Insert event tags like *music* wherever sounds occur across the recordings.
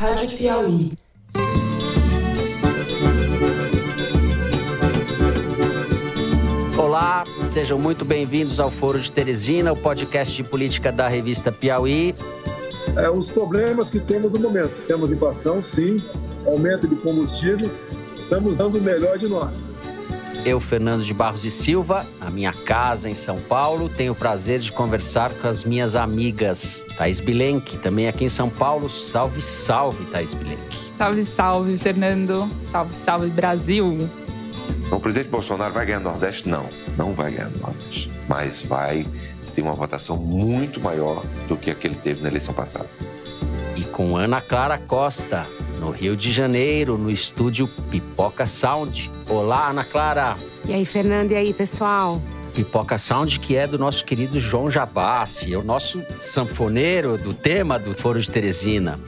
Rádio Piauí. Olá, sejam muito bem-vindos ao Foro de Teresina, o podcast de política da revista Piauí. É, os problemas que temos no momento. Temos inflação, sim, aumento de combustível, estamos dando o melhor de nós eu, Fernando de Barros de Silva, na minha casa em São Paulo, tenho o prazer de conversar com as minhas amigas Thais Bilenque, também aqui em São Paulo. Salve, salve, Thais Bilenque. Salve, salve, Fernando. Salve, salve, Brasil. O presidente Bolsonaro vai ganhar o Nordeste? Não, não vai ganhar o Nordeste. Mas vai ter uma votação muito maior do que a que ele teve na eleição passada. E com Ana Clara Costa, no Rio de Janeiro, no estúdio Pipoca Sound. Olá, Ana Clara! E aí, Fernando, e aí, pessoal? Pipoca Sound, que é do nosso querido João Jabassi, é o nosso sanfoneiro do tema do Foro de Teresina.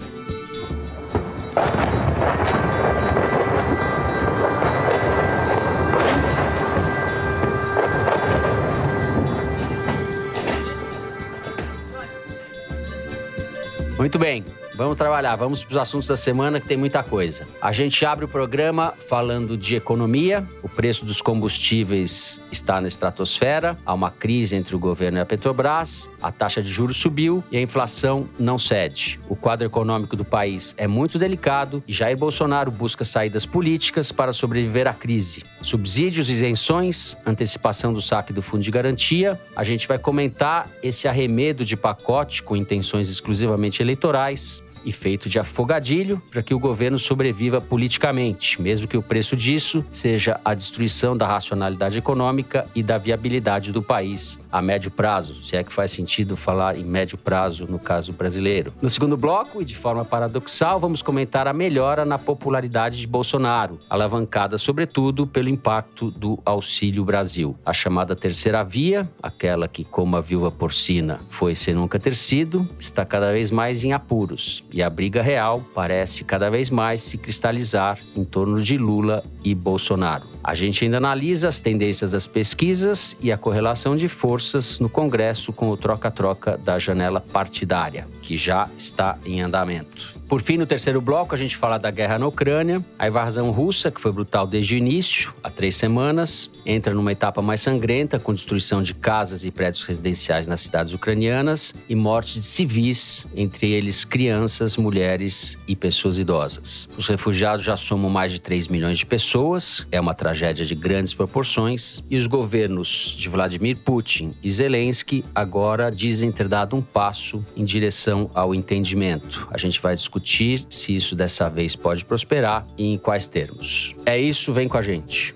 Muito bem, Vamos trabalhar, vamos para os assuntos da semana que tem muita coisa. A gente abre o programa falando de economia. O preço dos combustíveis está na estratosfera. Há uma crise entre o governo e a Petrobras. A taxa de juros subiu e a inflação não cede. O quadro econômico do país é muito delicado e Jair Bolsonaro busca saídas políticas para sobreviver à crise. Subsídios, isenções, antecipação do saque do fundo de garantia. A gente vai comentar esse arremedo de pacote com intenções exclusivamente eleitorais e feito de afogadilho para que o governo sobreviva politicamente, mesmo que o preço disso seja a destruição da racionalidade econômica e da viabilidade do país a médio prazo, se é que faz sentido falar em médio prazo no caso brasileiro. No segundo bloco, e de forma paradoxal, vamos comentar a melhora na popularidade de Bolsonaro, alavancada sobretudo pelo impacto do Auxílio Brasil. A chamada terceira via, aquela que, como a viúva porcina foi sem nunca ter sido, está cada vez mais em apuros e a briga real parece cada vez mais se cristalizar em torno de Lula e Bolsonaro. A gente ainda analisa as tendências das pesquisas e a correlação de forças no Congresso com o troca-troca da janela partidária, que já está em andamento. Por fim, no terceiro bloco, a gente fala da guerra na Ucrânia, a invasão russa, que foi brutal desde o início, há três semanas, entra numa etapa mais sangrenta, com destruição de casas e prédios residenciais nas cidades ucranianas e mortes de civis, entre eles crianças, mulheres e pessoas idosas. Os refugiados já somam mais de 3 milhões de pessoas, é uma tragédia de grandes proporções, e os governos de Vladimir Putin e Zelensky agora dizem ter dado um passo em direção ao entendimento. A gente vai discutir discutir se isso dessa vez pode prosperar e em quais termos. É isso, vem com a gente.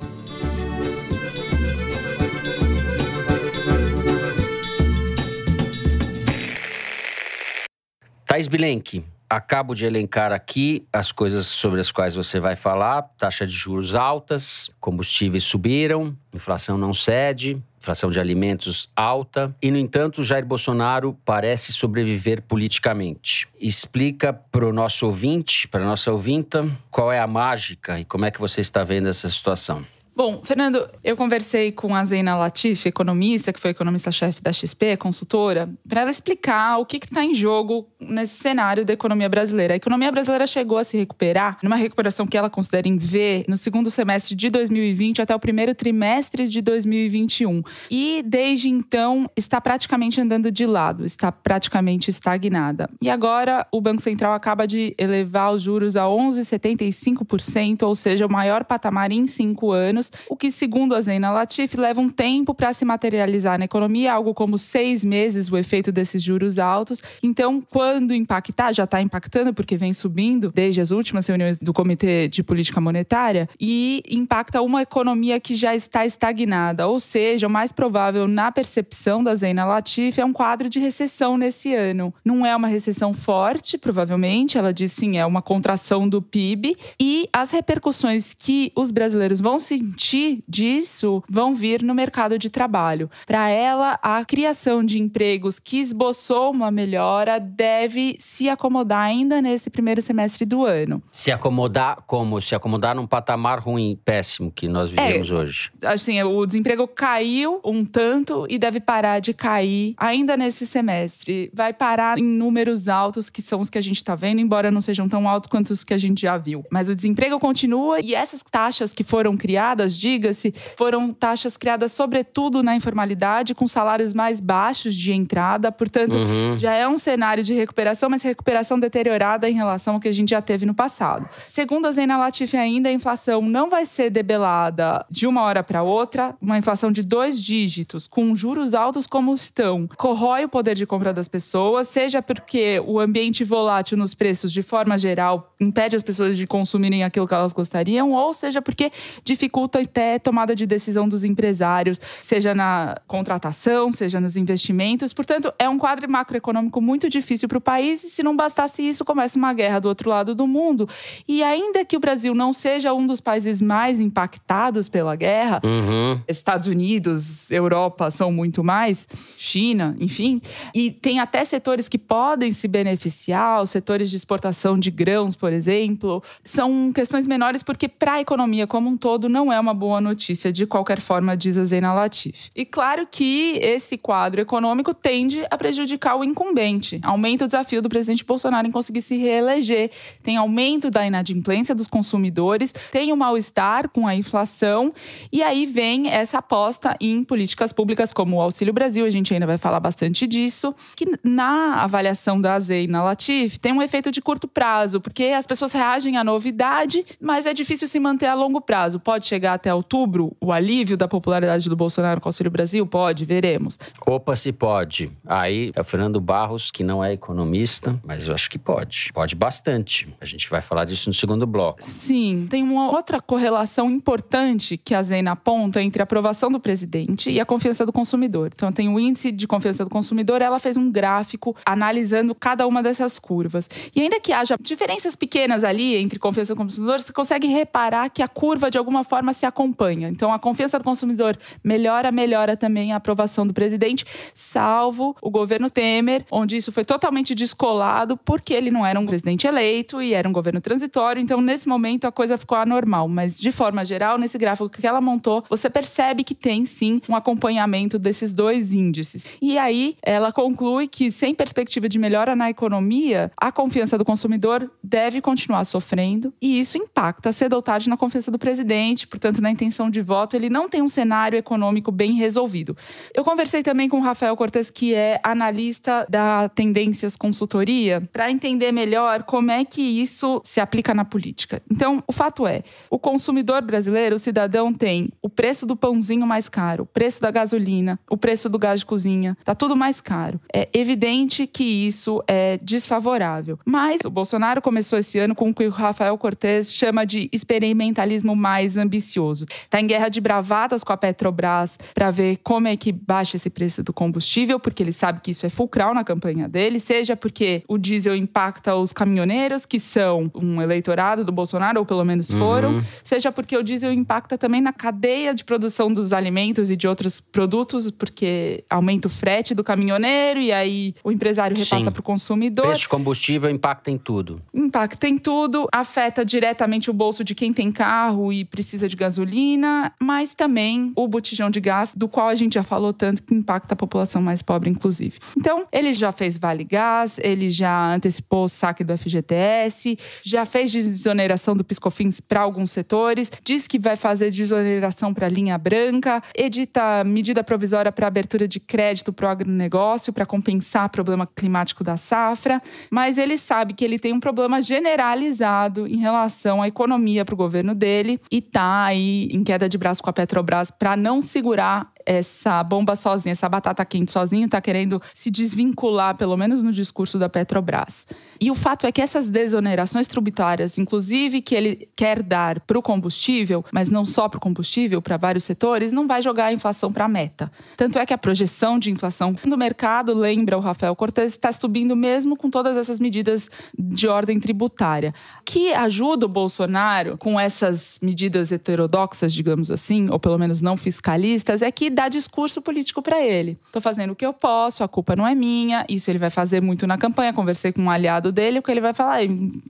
Thais Bilenque, acabo de elencar aqui as coisas sobre as quais você vai falar: taxa de juros altas, combustíveis subiram, inflação não cede, inflação de alimentos alta e, no entanto, Jair Bolsonaro parece sobreviver politicamente. Explica para o nosso ouvinte, para a nossa ouvinta, qual é a mágica e como é que você está vendo essa situação. Bom, Fernando, eu conversei com a Zena Latif, economista, que foi economista-chefe da XP, consultora, para ela explicar o que está em jogo nesse cenário da economia brasileira. A economia brasileira chegou a se recuperar, numa recuperação que ela considera em V, no segundo semestre de 2020 até o primeiro trimestre de 2021. E desde então está praticamente andando de lado, está praticamente estagnada. E agora o Banco Central acaba de elevar os juros a 11,75%, ou seja, o maior patamar em cinco anos anos, o que, segundo a Zena Latif, leva um tempo para se materializar na economia, algo como seis meses o efeito desses juros altos. Então, quando impactar, já está impactando, porque vem subindo desde as últimas reuniões do Comitê de Política Monetária, e impacta uma economia que já está estagnada. Ou seja, o mais provável na percepção da Zena Latif é um quadro de recessão nesse ano. Não é uma recessão forte, provavelmente, ela diz sim, é uma contração do PIB, e as repercussões que os brasileiros vão sentir sentir disso vão vir no mercado de trabalho. Para ela, a criação de empregos que esboçou uma melhora deve se acomodar ainda nesse primeiro semestre do ano. Se acomodar como? Se acomodar num patamar ruim, péssimo que nós é, vivemos é, hoje. Assim, o desemprego caiu um tanto e deve parar de cair ainda nesse semestre. Vai parar em números altos, que são os que a gente está vendo, embora não sejam tão altos quanto os que a gente já viu. Mas o desemprego continua e essas taxas que foram criadas diga-se, foram taxas criadas sobretudo na informalidade, com salários mais baixos de entrada. Portanto, uhum. já é um cenário de recuperação, mas recuperação deteriorada em relação ao que a gente já teve no passado. Segundo a Zena Latifi ainda, a inflação não vai ser debelada de uma hora para outra. Uma inflação de dois dígitos, com juros altos como estão, corrói o poder de compra das pessoas, seja porque o ambiente volátil nos preços, de forma geral, impede as pessoas de consumirem aquilo que elas gostariam, ou seja porque dificulta falta até tomada de decisão dos empresários, seja na contratação, seja nos investimentos. Portanto, é um quadro macroeconômico muito difícil para o país. E se não bastasse isso, começa uma guerra do outro lado do mundo. E ainda que o Brasil não seja um dos países mais impactados pela guerra, uhum. Estados Unidos, Europa são muito mais, China, enfim. E tem até setores que podem se beneficiar, os setores de exportação de grãos, por exemplo, são questões menores porque para a economia como um todo não é uma uma boa notícia de qualquer forma, diz a Zena Latif. E claro que esse quadro econômico tende a prejudicar o incumbente. Aumenta o desafio do presidente Bolsonaro em conseguir se reeleger. Tem aumento da inadimplência dos consumidores, tem o mal-estar com a inflação. E aí vem essa aposta em políticas públicas como o Auxílio Brasil, a gente ainda vai falar bastante disso, que na avaliação da Zena Latif tem um efeito de curto prazo, porque as pessoas reagem à novidade, mas é difícil se manter a longo prazo. Pode chegar chegar até outubro o alívio da popularidade do Bolsonaro com o Auxílio Brasil? Pode, veremos. Opa, se pode. Aí é o Fernando Barros, que não é economista, mas eu acho que pode. Pode bastante. A gente vai falar disso no segundo bloco. Sim, tem uma outra correlação importante que a Zena aponta entre a aprovação do presidente e a confiança do consumidor. Então tem o índice de confiança do consumidor, ela fez um gráfico analisando cada uma dessas curvas. E ainda que haja diferenças pequenas ali entre confiança do consumidor, você consegue reparar que a curva de alguma forma se acompanha. Então, a confiança do consumidor melhora, melhora também a aprovação do presidente, salvo o governo Temer, onde isso foi totalmente descolado, porque ele não era um presidente eleito e era um governo transitório. Então, nesse momento, a coisa ficou anormal. Mas, de forma geral, nesse gráfico que ela montou, você percebe que tem sim um acompanhamento desses dois índices. E aí, ela conclui que, sem perspectiva de melhora na economia, a confiança do consumidor deve continuar sofrendo e isso impacta cedo ou tarde na confiança do presidente. Portanto, portanto, na intenção de voto, ele não tem um cenário econômico bem resolvido. Eu conversei também com o Rafael Cortes, que é analista da Tendências Consultoria, para entender melhor como é que isso se aplica na política. Então, o fato é, o consumidor brasileiro, o cidadão tem o preço do pãozinho mais caro, o preço da gasolina, o preço do gás de cozinha, tá tudo mais caro. É evidente que isso é desfavorável. Mas o Bolsonaro começou esse ano com o que o Rafael Cortes chama de experimentalismo mais ambicioso precioso. Está em guerra de bravatas com a Petrobras para ver como é que baixa esse preço do combustível, porque ele sabe que isso é fulcral na campanha dele, seja porque o diesel impacta os caminhoneiros, que são um eleitorado do Bolsonaro, ou pelo menos uhum. foram, uhum. seja porque o diesel impacta também na cadeia de produção dos alimentos e de outros produtos, porque aumenta o frete do caminhoneiro e aí o empresário repassa para o consumidor. Preço de combustível impacta em tudo. Impacta em tudo, afeta diretamente o bolso de quem tem carro e precisa de gasolina, mas também o botijão de gás, do qual a gente já falou tanto que impacta a população mais pobre, inclusive. Então, ele já fez Vale Gás, ele já antecipou o saque do FGTS, já fez desoneração do Piscofins para alguns setores, diz que vai fazer desoneração para a linha branca, edita medida provisória para abertura de crédito para o agronegócio para compensar o problema climático da safra, mas ele sabe que ele tem um problema generalizado em relação à economia para o governo dele e tá aí em queda de braço com a Petrobras para não segurar essa bomba sozinha, essa batata quente sozinho, está querendo se desvincular, pelo menos no discurso da Petrobras. E o fato é que essas desonerações tributárias, inclusive que ele quer dar para o combustível, mas não só para o combustível, para vários setores, não vai jogar a inflação para a meta. Tanto é que a projeção de inflação do mercado, lembra o Rafael Cortes, está subindo mesmo com todas essas medidas de ordem tributária. Que ajuda o Bolsonaro com essas medidas heterodoxas, digamos assim, ou pelo menos não fiscalistas, é que dar discurso político para ele. Estou fazendo o que eu posso, a culpa não é minha. Isso ele vai fazer muito na campanha. Conversei com um aliado dele, porque ele vai falar: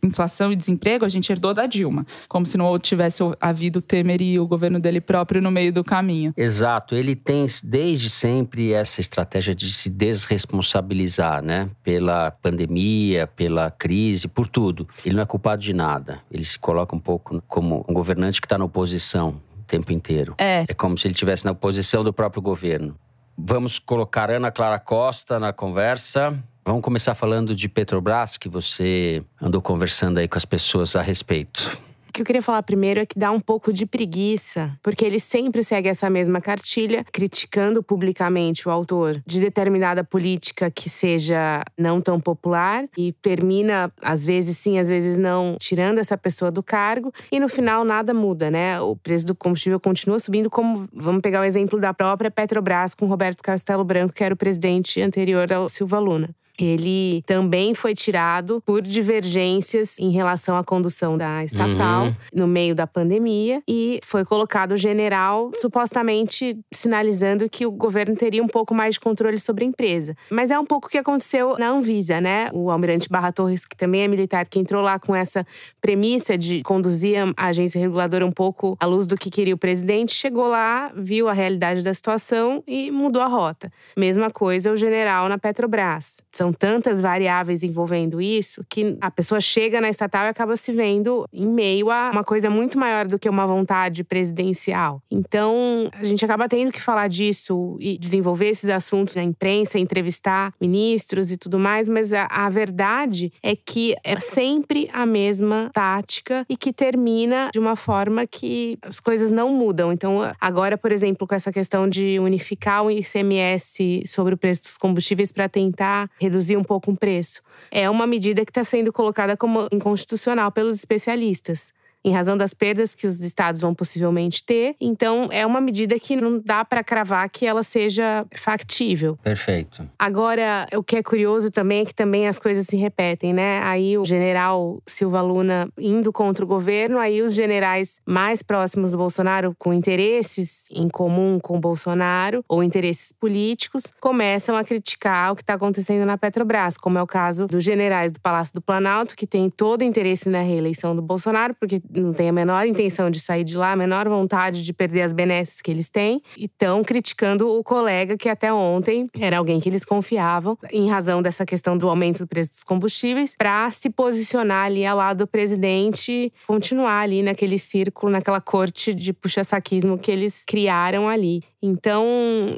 inflação e desemprego a gente herdou da Dilma, como se não tivesse havido Temer e o governo dele próprio no meio do caminho. Exato, ele tem desde sempre essa estratégia de se desresponsabilizar, né? Pela pandemia, pela crise, por tudo. Ele não é culpado de nada. Ele se coloca um pouco como um governante que está na oposição tempo inteiro. É. É como se ele estivesse na oposição do próprio governo. Vamos colocar Ana Clara Costa na conversa. Vamos começar falando de Petrobras, que você andou conversando aí com as pessoas a respeito que eu queria falar primeiro é que dá um pouco de preguiça, porque ele sempre segue essa mesma cartilha, criticando publicamente o autor de determinada política que seja não tão popular e termina, às vezes sim, às vezes não, tirando essa pessoa do cargo e no final nada muda, né? O preço do combustível continua subindo, como vamos pegar o exemplo da própria Petrobras com Roberto Castelo Branco, que era o presidente anterior ao Silva Luna ele também foi tirado por divergências em relação à condução da estatal uhum. no meio da pandemia e foi colocado o general supostamente sinalizando que o governo teria um pouco mais de controle sobre a empresa. Mas é um pouco o que aconteceu na Anvisa, né? O almirante Barra Torres, que também é militar, que entrou lá com essa premissa de conduzir a agência reguladora um pouco à luz do que queria o presidente, chegou lá, viu a realidade da situação e mudou a rota. Mesma coisa o general na Petrobras. São são tantas variáveis envolvendo isso que a pessoa chega na estatal e acaba se vendo em meio a uma coisa muito maior do que uma vontade presidencial. Então, a gente acaba tendo que falar disso e desenvolver esses assuntos na imprensa, entrevistar ministros e tudo mais, mas a, a verdade é que é sempre a mesma tática e que termina de uma forma que as coisas não mudam. Então, agora, por exemplo, com essa questão de unificar o ICMS sobre o preço dos combustíveis para tentar reduzir reduzir um pouco o preço. É uma medida que está sendo colocada como inconstitucional pelos especialistas em razão das perdas que os estados vão possivelmente ter. Então, é uma medida que não dá para cravar que ela seja factível. Perfeito. Agora, o que é curioso também é que também as coisas se repetem, né? Aí o general Silva Luna indo contra o governo, aí os generais mais próximos do Bolsonaro, com interesses em comum com o Bolsonaro ou interesses políticos, começam a criticar o que está acontecendo na Petrobras, como é o caso dos generais do Palácio do Planalto, que tem todo o interesse na reeleição do Bolsonaro, porque não tem a menor intenção de sair de lá, a menor vontade de perder as benesses que eles têm, e estão criticando o colega que até ontem era alguém que eles confiavam, em razão dessa questão do aumento do preço dos combustíveis, para se posicionar ali ao lado do presidente, continuar ali naquele círculo, naquela corte de puxa-saquismo que eles criaram ali. Então,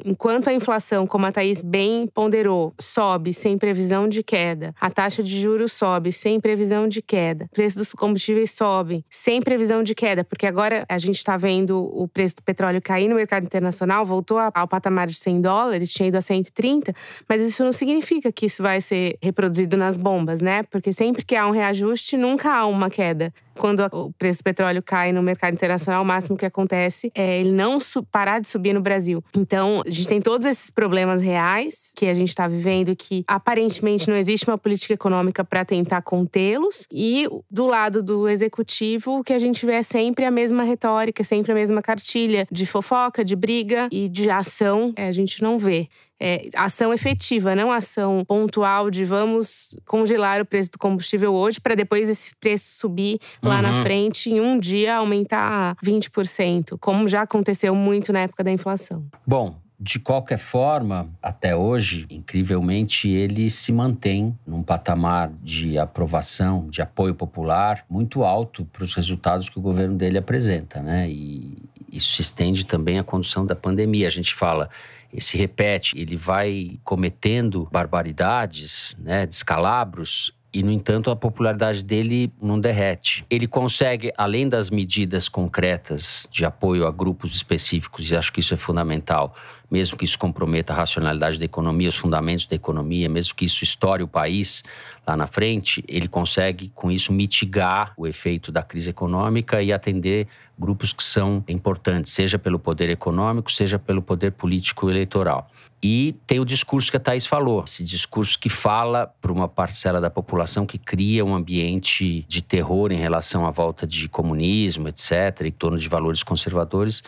enquanto a inflação, como a Thaís bem ponderou, sobe sem previsão de queda, a taxa de juros sobe sem previsão de queda, o preço dos combustíveis sobe sem previsão de queda, porque agora a gente está vendo o preço do petróleo cair no mercado internacional, voltou ao patamar de 100 dólares, tinha ido a 130, mas isso não significa que isso vai ser reproduzido nas bombas, né? Porque sempre que há um reajuste, nunca há uma queda quando o preço do petróleo cai no mercado internacional, o máximo que acontece é ele não parar de subir no Brasil. Então, a gente tem todos esses problemas reais que a gente está vivendo, que aparentemente não existe uma política econômica para tentar contê-los. E do lado do executivo, o que a gente vê é sempre a mesma retórica, sempre a mesma cartilha de fofoca, de briga e de ação. É, a gente não vê é, ação efetiva, não ação pontual de vamos congelar o preço do combustível hoje para depois esse preço subir lá uhum. na frente em um dia aumentar 20%, como já aconteceu muito na época da inflação. Bom, de qualquer forma, até hoje, incrivelmente, ele se mantém num patamar de aprovação, de apoio popular muito alto para os resultados que o governo dele apresenta, né? E isso se estende também à condução da pandemia. A gente fala se repete, ele vai cometendo barbaridades, né, descalabros, e, no entanto, a popularidade dele não derrete. Ele consegue, além das medidas concretas de apoio a grupos específicos, e acho que isso é fundamental, mesmo que isso comprometa a racionalidade da economia, os fundamentos da economia, mesmo que isso estoure o país lá na frente, ele consegue, com isso, mitigar o efeito da crise econômica e atender grupos que são importantes, seja pelo poder econômico, seja pelo poder político eleitoral. E tem o discurso que a Thaís falou, esse discurso que fala para uma parcela da população que cria um ambiente de terror em relação à volta de comunismo, etc., em torno de valores conservadores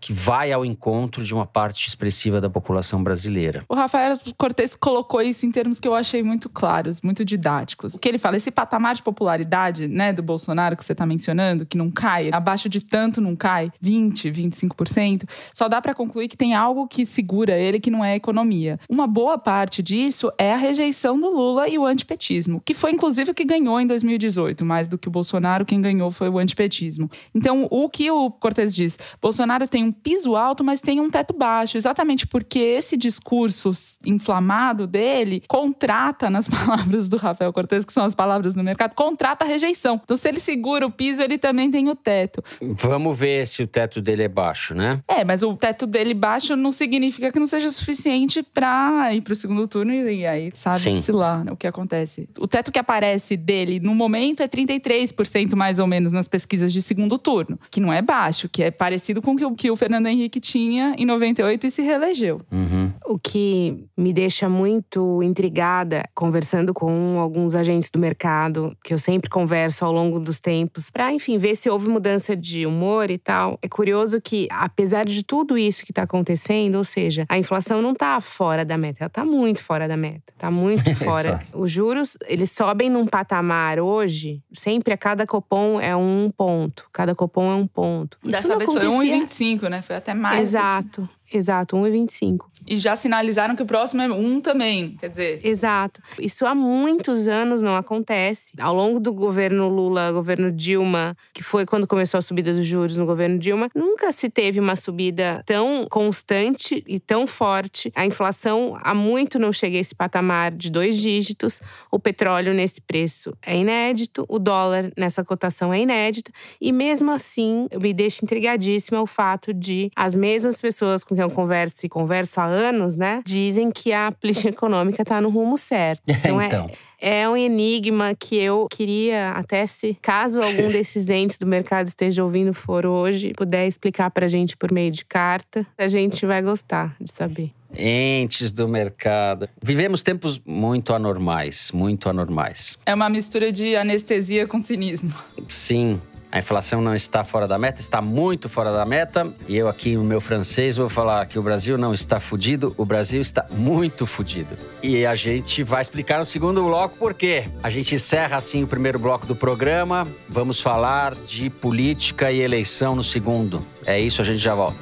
que vai ao encontro de uma parte expressiva da população brasileira. O Rafael Cortes colocou isso em termos que eu achei muito claros, muito didáticos. O que ele fala, esse patamar de popularidade, né, do Bolsonaro que você está mencionando, que não cai, abaixo de tanto não cai, 20, 25%, só dá para concluir que tem algo que segura ele que não é a economia. Uma boa parte disso é a rejeição do Lula e o antipetismo, que foi inclusive o que ganhou em 2018, mais do que o Bolsonaro, quem ganhou foi o antipetismo. Então, o que o Cortes diz, Bolsonaro tem um piso alto, mas tem um teto baixo, exatamente porque esse discurso inflamado dele contrata, nas *laughs* palavras do Rafael Cortez, que são as palavras do mercado, contrata a rejeição. Então, se ele segura o piso, ele também tem o teto. Vamos ver se o teto dele é baixo, né? É, mas o teto dele baixo não significa que não seja suficiente para ir para o segundo turno e aí sabe-se lá né, o que acontece. O teto que aparece dele no momento é 33% mais ou menos nas pesquisas de segundo turno, que não é baixo, que é parecido com o que o Fernando Henrique tinha em 98 e se reelegeu. Uhum. O que me deixa muito intrigada, conversando com alguns agentes do mercado, que eu sempre converso ao longo dos tempos, para, enfim, ver se houve mudança de humor e tal. É curioso que, apesar de tudo isso que está acontecendo, ou seja, a inflação não está fora da meta, ela está muito fora da meta, está muito *laughs* fora. Os juros, eles sobem num patamar hoje, sempre a cada copom é um ponto, cada copom é um ponto. Dessa isso vez acontecia... foi 1,25, né? Foi até mais. Exato. Exato, 1,25. E já sinalizaram que o próximo é 1 também, quer dizer. Exato. Isso há muitos anos não acontece. Ao longo do governo Lula, governo Dilma, que foi quando começou a subida dos juros no governo Dilma, nunca se teve uma subida tão constante e tão forte. A inflação há muito não chega a esse patamar de dois dígitos. O petróleo nesse preço é inédito, o dólar nessa cotação é inédito. E mesmo assim, me deixa intrigadíssima o fato de as mesmas pessoas com que então, eu converso e converso há anos, né? Dizem que a política *laughs* econômica está no rumo certo. Então, *laughs* então. É, então. é um enigma que eu queria, até se caso algum *laughs* desses entes do mercado esteja ouvindo for hoje, puder explicar para a gente por meio de carta, a gente vai gostar de saber. Entes do mercado. Vivemos tempos muito anormais, muito anormais. É uma mistura de anestesia com cinismo. Sim, a inflação não está fora da meta, está muito fora da meta. E eu aqui, no meu francês, vou falar que o Brasil não está fudido, o Brasil está muito fudido. E a gente vai explicar no segundo bloco por quê. A gente encerra assim o primeiro bloco do programa. Vamos falar de política e eleição no segundo. É isso, a gente já volta.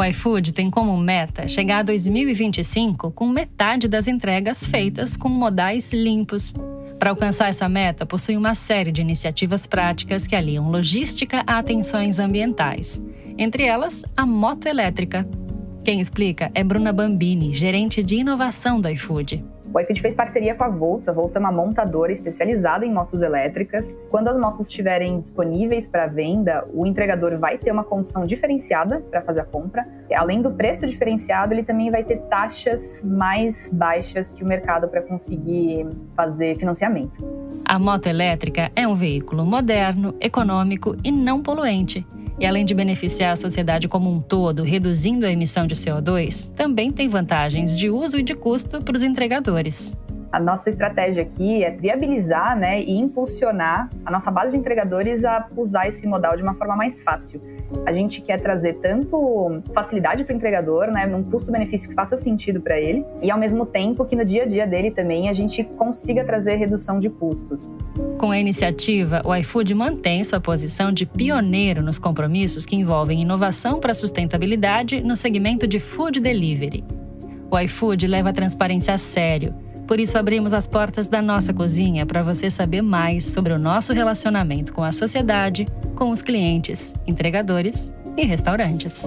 O iFood tem como meta chegar a 2025 com metade das entregas feitas com modais limpos. Para alcançar essa meta, possui uma série de iniciativas práticas que aliam logística a atenções ambientais, entre elas a moto elétrica. Quem explica é Bruna Bambini, gerente de inovação do iFood. O iFit fez parceria com a Volts. A Volts é uma montadora especializada em motos elétricas. Quando as motos estiverem disponíveis para venda, o entregador vai ter uma condição diferenciada para fazer a compra. Além do preço diferenciado, ele também vai ter taxas mais baixas que o mercado para conseguir fazer financiamento. A moto elétrica é um veículo moderno, econômico e não poluente. E além de beneficiar a sociedade como um todo, reduzindo a emissão de CO2, também tem vantagens de uso e de custo para os entregadores entregadores? A nossa estratégia aqui é viabilizar né, e impulsionar a nossa base de entregadores a usar esse modal de uma forma mais fácil. A gente quer trazer tanto facilidade para o entregador, né, num custo-benefício que faça sentido para ele, e ao mesmo tempo que no dia a dia dele também a gente consiga trazer redução de custos. Com a iniciativa, o iFood mantém sua posição de pioneiro nos compromissos que envolvem inovação para sustentabilidade no segmento de food delivery. O iFood leva a transparência a sério. Por isso, abrimos as portas da nossa cozinha para você saber mais sobre o nosso relacionamento com a sociedade, com os clientes, entregadores e restaurantes.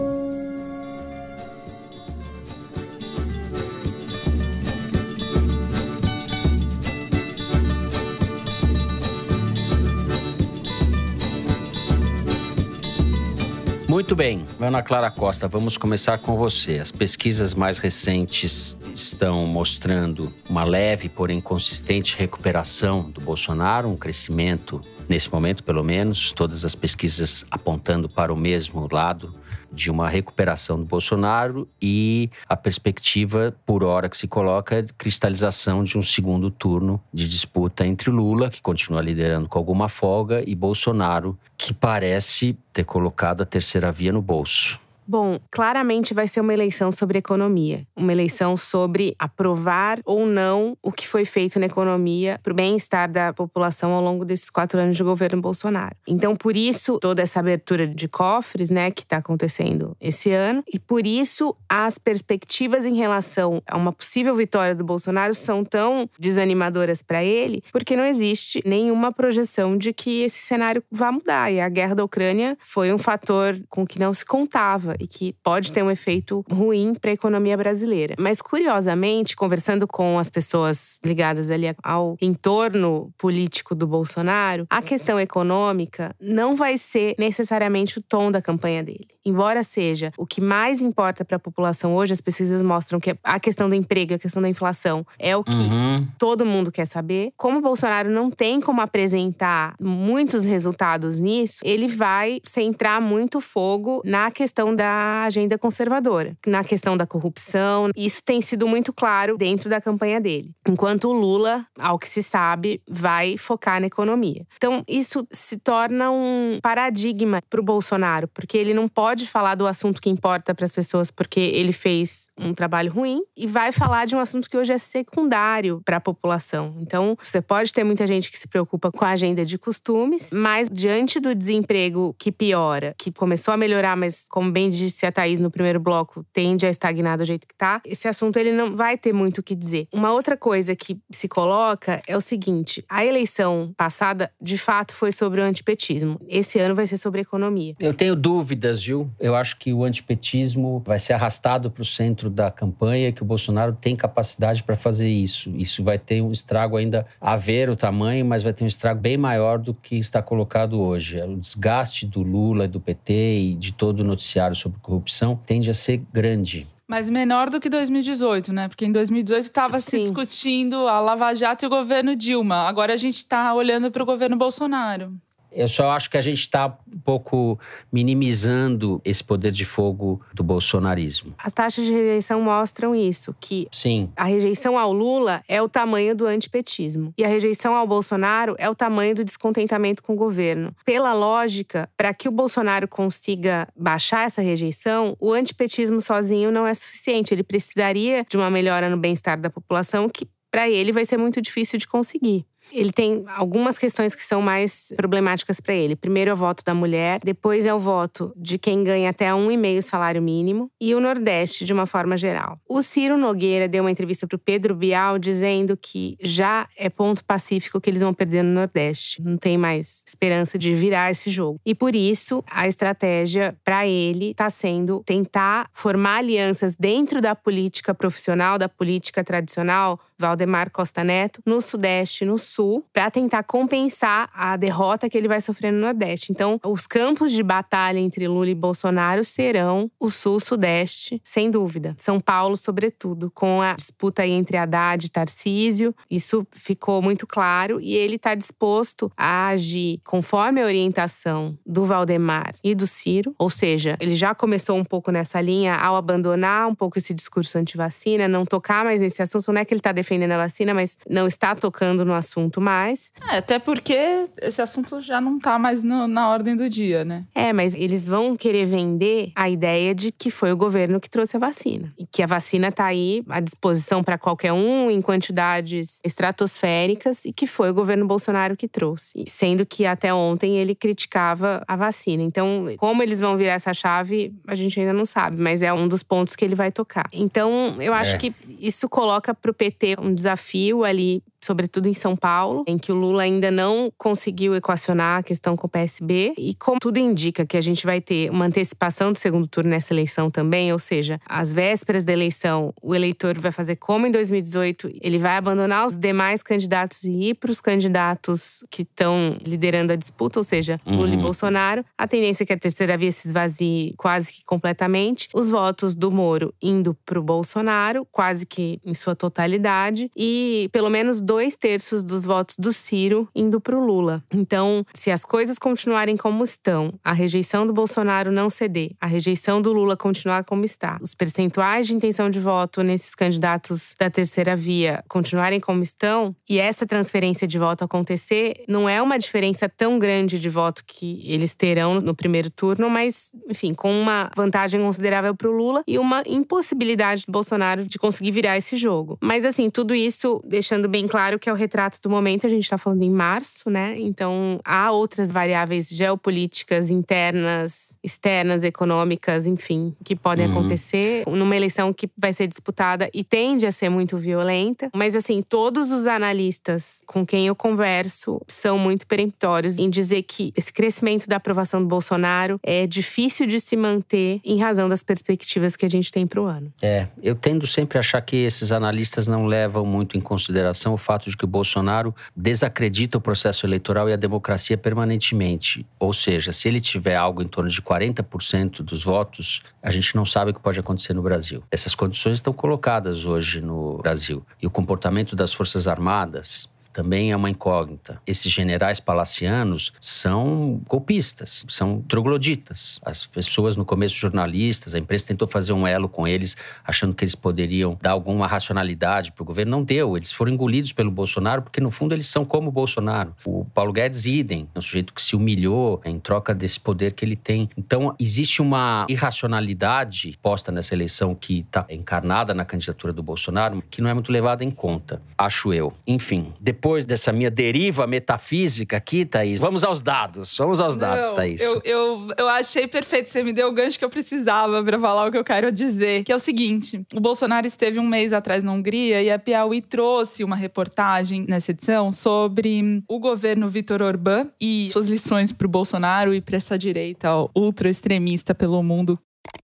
Muito bem, Ana Clara Costa, vamos começar com você. As pesquisas mais recentes estão mostrando uma leve, porém consistente recuperação do Bolsonaro, um crescimento nesse momento, pelo menos, todas as pesquisas apontando para o mesmo lado de uma recuperação do Bolsonaro e a perspectiva, por hora que se coloca, é de cristalização de um segundo turno de disputa entre Lula, que continua liderando com alguma folga, e Bolsonaro, que parece ter colocado a terceira via no bolso. Bom, claramente vai ser uma eleição sobre economia, uma eleição sobre aprovar ou não o que foi feito na economia para o bem-estar da população ao longo desses quatro anos de governo Bolsonaro. Então, por isso, toda essa abertura de cofres, né, que está acontecendo esse ano, e por isso as perspectivas em relação a uma possível vitória do Bolsonaro são tão desanimadoras para ele, porque não existe nenhuma projeção de que esse cenário vá mudar. E a guerra da Ucrânia foi um fator com que não se contava e que pode ter um efeito ruim para a economia brasileira. Mas, curiosamente, conversando com as pessoas ligadas ali ao entorno político do Bolsonaro, a questão econômica não vai ser necessariamente o tom da campanha dele. Embora seja o que mais importa para a população hoje, as pesquisas mostram que a questão do emprego, a questão da inflação é o que uhum. todo mundo quer saber. Como o Bolsonaro não tem como apresentar muitos resultados nisso, ele vai centrar muito fogo na questão da da agenda conservadora na questão da corrupção. Isso tem sido muito claro dentro da campanha dele. Enquanto o Lula, ao que se sabe, vai focar na economia. Então, isso se torna um paradigma para o Bolsonaro, porque ele não pode falar do assunto que importa para as pessoas porque ele fez um trabalho ruim e vai falar de um assunto que hoje é secundário para a população. Então, você pode ter muita gente que se preocupa com a agenda de costumes, mas diante do desemprego que piora, que começou a melhorar, mas como bem disse a Thaís no primeiro bloco, tende a estagnar do jeito que tá, esse assunto ele não vai ter muito o que dizer. Uma outra coisa que se coloca é o seguinte: a eleição passada, de fato, foi sobre o antipetismo. Esse ano vai ser sobre economia. Eu tenho dúvidas, Gil. Eu acho que o antipetismo vai ser arrastado para o centro da campanha, que o Bolsonaro tem capacidade para fazer isso. Isso vai ter um estrago ainda a ver o tamanho, mas vai ter um estrago bem maior do que está colocado hoje. É o desgaste do Lula, do PT e de todo o noticiário sobre corrupção tende a ser grande. Mas menor do que 2018, né? Porque em 2018 estava se discutindo a Lava Jato e o governo Dilma. Agora a gente está olhando para o governo Bolsonaro. Eu só acho que a gente está um pouco minimizando esse poder de fogo do bolsonarismo. As taxas de rejeição mostram isso, que Sim. a rejeição ao Lula é o tamanho do antipetismo. E a rejeição ao Bolsonaro é o tamanho do descontentamento com o governo. Pela lógica, para que o Bolsonaro consiga baixar essa rejeição, o antipetismo sozinho não é suficiente. Ele precisaria de uma melhora no bem-estar da população que para ele vai ser muito difícil de conseguir. Ele tem algumas questões que são mais problemáticas para ele. Primeiro é o voto da mulher, depois é o voto de quem ganha até um e meio salário mínimo e o Nordeste de uma forma geral. O Ciro Nogueira deu uma entrevista para o Pedro Bial dizendo que já é ponto pacífico que eles vão perder no Nordeste. Não tem mais esperança de virar esse jogo. E por isso a estratégia para ele está sendo tentar formar alianças dentro da política profissional, da política tradicional, Valdemar Costa Neto, no Sudeste, no Sul Sul para tentar compensar a derrota que ele vai sofrer no Nordeste. Então, os campos de batalha entre Lula e Bolsonaro serão o Sul, Sudeste, sem dúvida. São Paulo, sobretudo, com a disputa entre Haddad e Tarcísio. Isso ficou muito claro e ele está disposto a agir conforme a orientação do Valdemar e do Ciro, ou seja, ele já começou um pouco nessa linha ao abandonar um pouco esse discurso anti-vacina, não tocar mais nesse assunto. Não é que ele está defendendo a vacina, mas não está tocando no assunto assunto mais. É, até porque esse assunto já não tá mais no, na ordem do dia, né? É, mas eles vão querer vender a ideia de que foi o governo que trouxe a vacina. E que a vacina tá aí à disposição para qualquer um, em quantidades estratosféricas, e que foi o governo Bolsonaro que trouxe. Sendo que até ontem ele criticava a vacina. Então, como eles vão virar essa chave, a gente ainda não sabe, mas é um dos pontos que ele vai tocar. Então, eu acho é. que isso coloca para o PT um desafio ali sobretudo em São Paulo, em que o Lula ainda não conseguiu equacionar a questão com o PSB. E como tudo indica que a gente vai ter uma antecipação do segundo turno nessa eleição também, ou seja, às vésperas da eleição, o eleitor vai fazer como em 2018, ele vai abandonar os demais candidatos e ir para os candidatos que estão liderando a disputa, ou seja, uhum. Lula e Bolsonaro. A tendência é que a terceira via se esvazie quase que completamente. Os votos do Moro indo para o Bolsonaro, quase que em sua totalidade. E pelo menos dois dois terços dos votos do Ciro indo para o Lula. Então, se as coisas continuarem como estão, a rejeição do Bolsonaro não ceder, a rejeição do Lula continuar como está, os percentuais de intenção de voto nesses candidatos da terceira via continuarem como estão, e essa transferência de voto acontecer, não é uma diferença tão grande de voto que eles terão no primeiro turno, mas, enfim, com uma vantagem considerável para o Lula e uma impossibilidade do Bolsonaro de conseguir virar esse jogo. Mas, assim, tudo isso deixando bem claro claro que é o retrato do momento, a gente está falando em março, né? Então há outras variáveis geopolíticas, internas, externas, econômicas, enfim, que podem uhum. acontecer numa eleição que vai ser disputada e tende a ser muito violenta. Mas, assim, todos os analistas com quem eu converso são muito peremptórios em dizer que esse crescimento da aprovação do Bolsonaro é difícil de se manter em razão das perspectivas que a gente tem para o ano. É, eu tendo sempre a achar que esses analistas não levam muito em consideração o fato fato de que o Bolsonaro desacredita o processo eleitoral e a democracia permanentemente. Ou seja, se ele tiver algo em torno de 40% dos votos, a gente não sabe o que pode acontecer no Brasil. Essas condições estão colocadas hoje no Brasil. E o comportamento das Forças Armadas, também é uma incógnita. Esses generais palacianos são golpistas, são trogloditas. As pessoas, no começo, jornalistas, a imprensa tentou fazer um elo com eles, achando que eles poderiam dar alguma racionalidade para o governo. Não deu. Eles foram engolidos pelo Bolsonaro, porque, no fundo, eles são como o Bolsonaro. O Paulo Guedes, idem, é um sujeito que se humilhou em troca desse poder que ele tem. Então, existe uma irracionalidade posta nessa eleição que está encarnada na candidatura do Bolsonaro, que não é muito levada em conta, acho eu. Enfim, depois depois dessa minha deriva metafísica aqui, Thaís? Vamos aos dados. Vamos aos dados, Não, Thaís. Eu, eu, eu achei perfeito. Você me deu o gancho que eu precisava para falar o que eu quero dizer, que é o seguinte: o Bolsonaro esteve um mês atrás na Hungria e a Piauí trouxe uma reportagem nessa edição sobre o governo Vitor Orbán e suas lições para o Bolsonaro e para essa direita ultra-extremista pelo mundo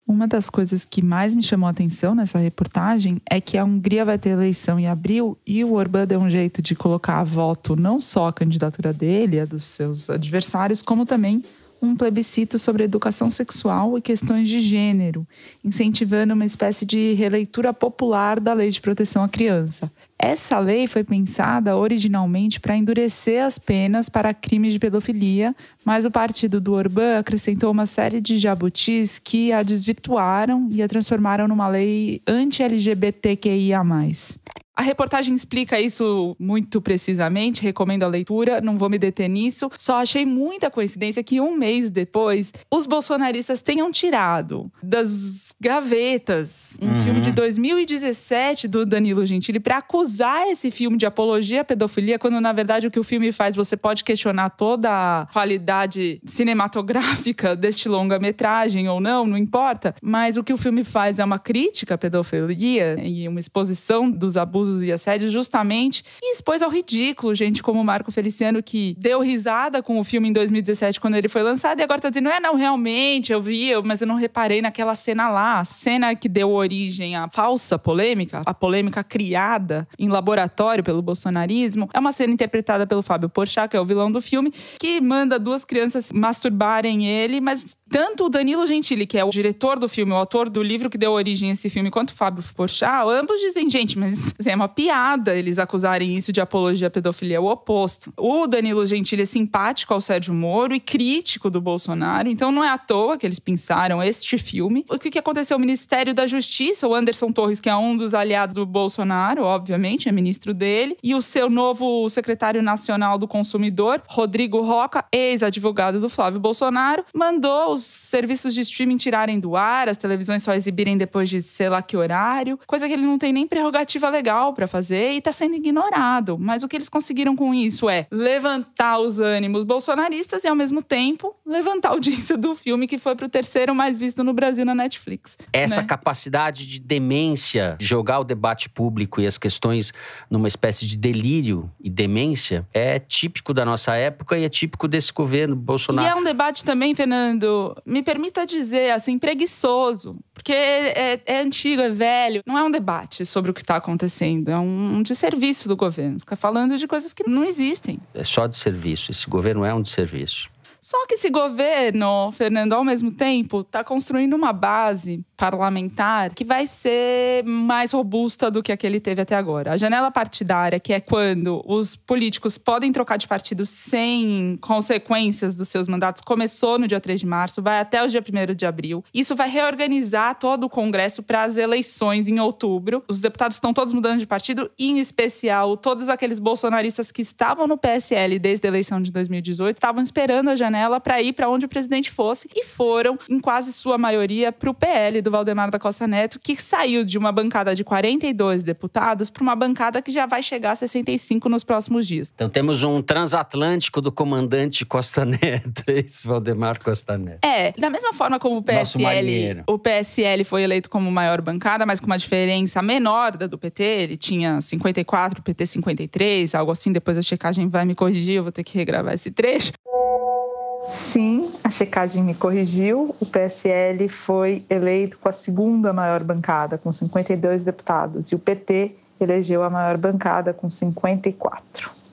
uma das coisas que mais me chamou a atenção nessa reportagem é que a Hungria vai ter eleição em abril e o Orbán deu um jeito de colocar a voto não só a candidatura dele, a dos seus adversários, como também um plebiscito sobre educação sexual e questões de gênero, incentivando uma espécie de releitura popular da lei de proteção à criança. Essa lei foi pensada originalmente para endurecer as penas para crimes de pedofilia, mas o partido do Orbán acrescentou uma série de jabutis que a desvirtuaram e a transformaram numa lei anti-LGBTQIA. A reportagem explica isso muito precisamente, recomendo a leitura, não vou me deter nisso. Só achei muita coincidência que um mês depois os bolsonaristas tenham tirado das gavetas um uhum. filme de 2017 do Danilo Gentili para acusar esse filme de apologia à pedofilia, quando na verdade o que o filme faz, você pode questionar toda a qualidade cinematográfica deste longa-metragem ou não, não importa, mas o que o filme faz é uma crítica à pedofilia e uma exposição dos abusos abusos e assédios justamente e expôs ao ridículo gente como o Marco Feliciano que deu risada com o filme em 2017 quando ele foi lançado e agora tá dizendo, é não, realmente, eu vi, mas eu não reparei naquela cena lá, a cena que deu origem à falsa polêmica, a polêmica criada em laboratório pelo bolsonarismo, é uma cena interpretada pelo Fábio Porchat, que é o vilão do filme, que manda duas crianças masturbarem ele, mas tanto o Danilo Gentili, que é o diretor do filme, o autor do livro que deu origem a esse filme, quanto o Fábio Porchat, ambos dizem, gente, mas assim, *laughs* é uma piada eles acusarem isso de apologia à pedofilia, é o oposto. O Danilo Gentili é simpático ao Sérgio Moro e crítico do Bolsonaro, então não é à toa que eles pensaram este filme. O que, que aconteceu? O Ministério da Justiça, o Anderson Torres, que é um dos aliados do Bolsonaro, obviamente, é ministro dele, e o seu novo secretário nacional do consumidor, Rodrigo Roca, ex-advogado do Flávio Bolsonaro, mandou os serviços de streaming tirarem do ar, as televisões só exibirem depois de sei lá que horário, coisa que ele não tem nem prerrogativa legal legal para fazer e está sendo ignorado. Mas o que eles conseguiram com isso é levantar os ânimos bolsonaristas e, ao mesmo tempo, levantar a audiência do filme que foi pro terceiro mais visto no Brasil na Netflix. Essa né? capacidade de demência, de jogar o debate público e as questões numa espécie de delírio e demência, é típico da nossa época e é típico desse governo Bolsonaro. E é um debate também, Fernando, me permita dizer, assim, preguiçoso, porque é, é antigo, é velho. Não é um debate sobre o que está acontecendo fazendo, é um, um desserviço do governo. Fica falando de coisas que não existem. É só de serviço. Esse governo é um desserviço. Só que esse governo, Fernando, ao mesmo tempo, está construindo uma base parlamentar que vai ser mais robusta do que a que ele teve até agora. A janela partidária, que é quando os políticos podem trocar de partido sem consequências dos seus mandatos, começou no dia 3 de março, vai até o dia 1 de abril. Isso vai reorganizar todo o Congresso para as eleições em outubro. Os deputados estão todos mudando de partido, em especial todos aqueles bolsonaristas que estavam no PSL desde a eleição de 2018, estavam esperando a janela janela para ir para onde o presidente fosse e foram, em quase sua maioria, para o PL do Valdemar da Costa Neto, que saiu de uma bancada de 42 deputados para uma bancada que já vai chegar a 65 nos próximos dias. Então temos um transatlântico do comandante Costa *laughs* Neto, esse Valdemar Costa Neto. É, da mesma forma como o PSL, o PSL foi eleito como maior bancada, mas com uma diferença menor da do PT, ele tinha 54, PT 53, algo assim, depois a checagem vai me corrigir, eu vou ter que regravar esse trecho. Sim, a checagem me corrigiu. O PSL foi eleito com a segunda maior bancada, com 52 deputados, e o PT elegeu a maior bancada, com 54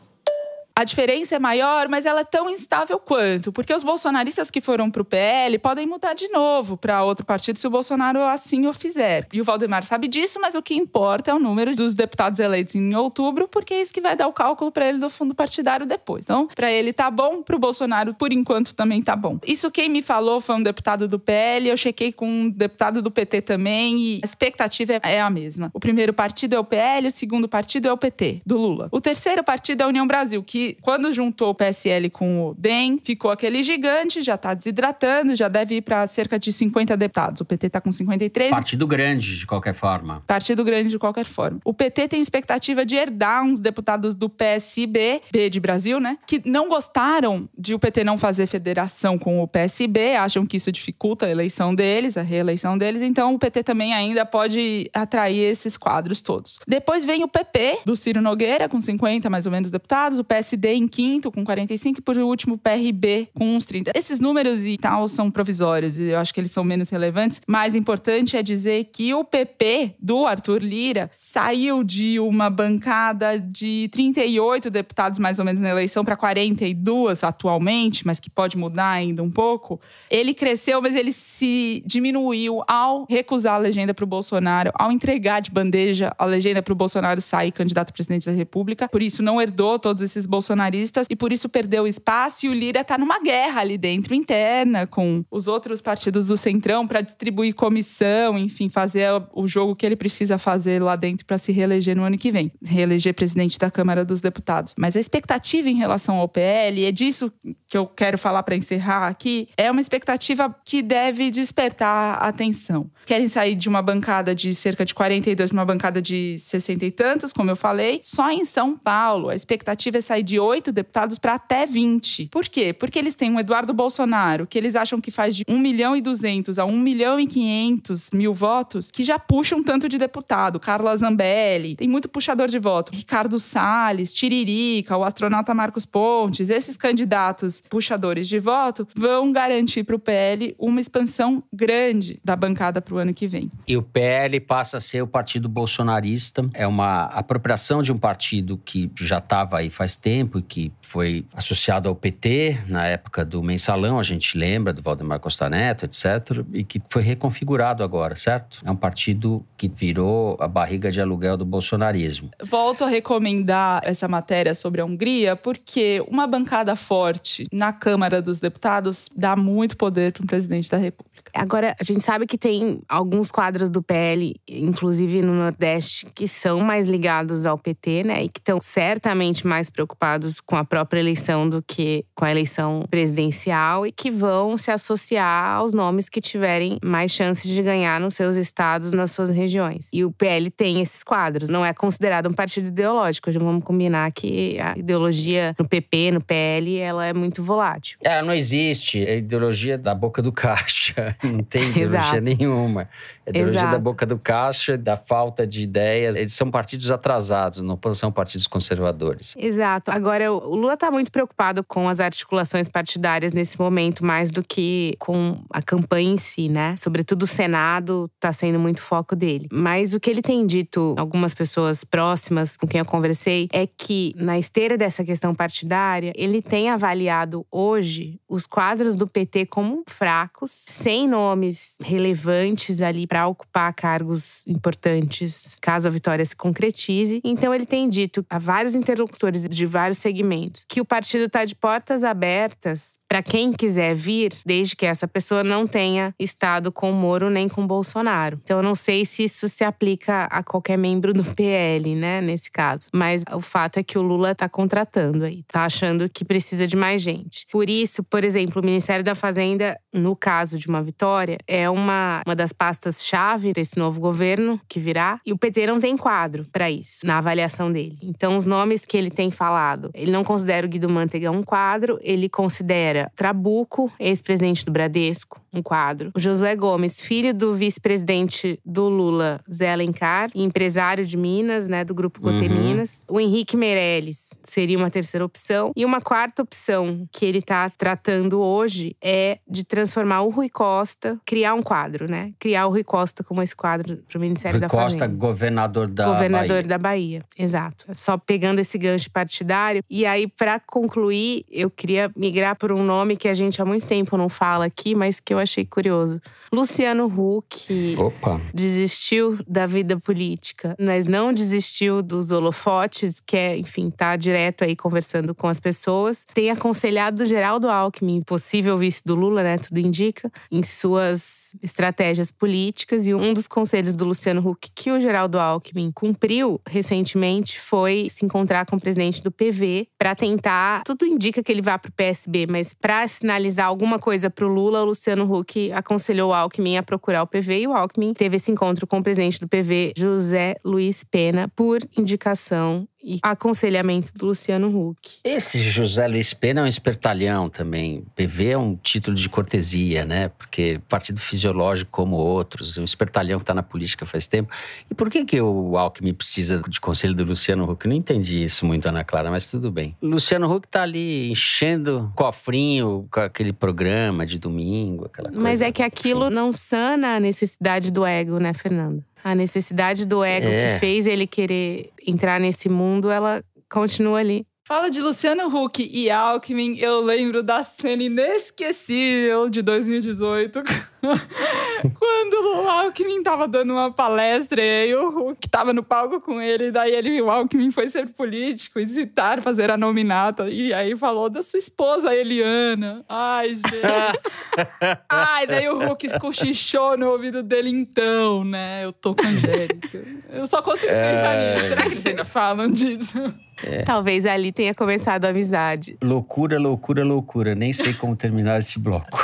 a diferença é maior, mas ela é tão instável quanto, porque os bolsonaristas que foram para o PL podem mudar de novo para outro partido se o Bolsonaro assim o fizer. E o Valdemar sabe disso, mas o que importa é o número dos deputados eleitos em outubro, porque é isso que vai dar o cálculo para ele do fundo partidário depois. Então, para ele tá bom, para o Bolsonaro por enquanto também tá bom. Isso quem me falou foi um deputado do PL, eu chequei com um deputado do PT também e a expectativa é a mesma. O primeiro partido é o PL, o segundo partido é o PT do Lula. O terceiro partido é a União Brasil, que quando juntou o PSL com o DEM, ficou aquele gigante, já está desidratando, já deve ir para cerca de 50 deputados. O PT está com 53. Partido grande, de qualquer forma. Partido grande, de qualquer forma. O PT tem expectativa de herdar uns deputados do PSB, B de Brasil, né? Que não gostaram de o PT não fazer federação com o PSB, acham que isso dificulta a eleição deles, a reeleição deles. Então, o PT também ainda pode atrair esses quadros todos. Depois vem o PP, do Ciro Nogueira, com 50 mais ou menos deputados, o PSL PSD em quinto, com 45, e por último, PRB com uns 30. Esses números e tal são provisórios, eu acho que eles são menos relevantes. Mais importante é dizer que o PP do Arthur Lira saiu de uma bancada de 38 deputados, mais ou menos, na eleição, para 42 atualmente, mas que pode mudar ainda um pouco. Ele cresceu, mas ele se diminuiu ao recusar a legenda para o Bolsonaro, ao entregar de bandeja a legenda para o Bolsonaro sair candidato a presidente da República. Por isso, não herdou todos esses bolsonaristas bolsonaristas e por isso perdeu espaço. E o Lira tá numa guerra ali dentro, interna, com os outros partidos do Centrão para distribuir comissão, enfim, fazer o jogo que ele precisa fazer lá dentro para se reeleger no ano que vem reeleger presidente da Câmara dos Deputados. Mas a expectativa em relação ao PL, é disso que eu quero falar para encerrar aqui, é uma expectativa que deve despertar atenção. Querem sair de uma bancada de cerca de 42 uma bancada de 60 e tantos, como eu falei, só em São Paulo. A expectativa é sair de de oito deputados para até 20. Por quê? Porque eles têm um Eduardo Bolsonaro, que eles acham que faz de 1 milhão e 200 a 1 milhão e 500 mil votos, que já puxa um tanto de deputado. Carla Zambelli, tem muito puxador de voto. Ricardo Salles, Tiririca, o astronauta Marcos Pontes, esses candidatos puxadores de voto vão garantir para o PL uma expansão grande da bancada para o ano que vem. E o PL passa a ser o partido bolsonarista, é uma apropriação de um partido que já estava aí faz tempo tempo e que foi associado ao PT na época do mensalão, a gente lembra do Valdemar Costa Neto, etc., e que foi reconfigurado agora, certo? É um partido que virou a barriga de aluguel do bolsonarismo. Volto a recomendar essa matéria sobre a Hungria, porque uma bancada forte na Câmara dos Deputados dá muito poder para um presidente da República. Agora, a gente sabe que tem alguns quadros do PL, inclusive no Nordeste, que são mais ligados ao PT, né? E que estão certamente mais preocupados preocupados com a própria eleição do que com a eleição presidencial e que vão se associar aos nomes que tiverem mais chances de ganhar nos seus estados, nas suas regiões. E o PL tem esses quadros, não é considerado um partido ideológico. Já vamos combinar que a ideologia no PP, no PL, ela é muito volátil. Ela é, não existe, é ideologia da boca do caixa, *laughs* não tem ideologia nenhuma. É ideologia Exato. da boca do caixa, da falta de ideias. Eles são partidos atrasados, não são partidos conservadores. Exato. Agora, o Lula está muito preocupado com as articulações partidárias nesse momento, mais do que com a campanha em si, né? Sobretudo o Senado está sendo muito foco dele. Mas o que ele tem dito, algumas pessoas próximas com quem eu conversei, é que na esteira dessa questão partidária, ele tem avaliado hoje os quadros do PT como fracos, sem nomes relevantes ali para ocupar cargos importantes, caso a vitória se concretize. Então, ele tem dito a vários interlocutores de vários vários segmentos, que o partido está de portas abertas para quem quiser vir, desde que essa pessoa não tenha estado com o Moro nem com o Bolsonaro. Então eu não sei se isso se aplica a qualquer membro do PL, né, nesse caso. Mas o fato é que o Lula está contratando aí, está achando que precisa de mais gente. Por isso, por exemplo, o Ministério da Fazenda, no caso de uma vitória, é uma, uma das pastas-chave desse novo governo que virá. E o PT não tem quadro para isso, na avaliação dele. Então os nomes que ele tem falado ele não considera o Guido Mantega um quadro, ele considera Trabuco, ex-presidente do Bradesco, um quadro. O Josué Gomes, filho do vice-presidente do Lula, Zé Alencar, empresário de Minas, né, do grupo Cote uhum. Minas. O Henrique Meirelles seria uma terceira opção. E uma quarta opção que ele está tratando hoje é de transformar o Rui Costa, criar um quadro, né? Criar o Rui Costa como esse quadro para o Ministério Rui da Costa, Família. Costa, governador da governador Bahia. Governador da Bahia, exato. Só pegando esse gancho partidário e aí, para concluir, eu queria migrar por um nome que a gente há muito tempo não fala aqui, mas que eu achei curioso. Luciano Huck Opa. desistiu da vida política, mas não desistiu dos holofotes, que é, enfim, tá direto aí conversando com as pessoas. Tem aconselhado Geraldo Alckmin, possível vice do Lula, né? Tudo indica, em suas estratégias políticas. E um dos conselhos do Luciano Huck que o Geraldo Alckmin cumpriu recentemente foi se encontrar com o presidente do PV para tentar. Tudo indica que ele vá para o PSB, mas para sinalizar alguma coisa para o Lula, o Luciano Huck aconselhou o Alckmin a procurar o PV e o Alckmin teve esse encontro com o presidente do PV, José Luiz Pena, por indicação e aconselhamento do Luciano Huck. Esse José Luiz Pena é um espertalhão também. PV é um título de cortesia, né? Porque partido fisiológico como outros, um espertalhão que está na política faz tempo. E por que que o Alckmin precisa de conselho do Luciano Huck? Eu não entendi isso muito, Ana Clara, mas tudo bem. Luciano Huck está ali enchendo o cofrinho com aquele programa de domingo, aquela coisa. Mas é que aquilo não sana a necessidade do ego, né, Fernando? A necessidade do ego é. que fez ele querer entrar nesse mundo, ela continua ali. Fala de Luciano Huck e Alckmin, eu lembro da cena inesquecível de 2018. *laughs* *laughs* Quando o Alckmin tava dando uma palestra, e o que tava no palco com ele, daí ele, o Alckmin foi ser político, visitar, fazer a nominata, e aí falou da sua esposa Eliana. Ai, gente. *laughs* Ai, daí o Hulk cochichou no ouvido dele, então, né? Eu tô com a Angélica. Eu só consigo é. pensar nisso. Será que eles ainda falam disso? É. Talvez ali tenha começado a amizade. Loucura, loucura, loucura. Nem sei como terminar esse bloco. *laughs*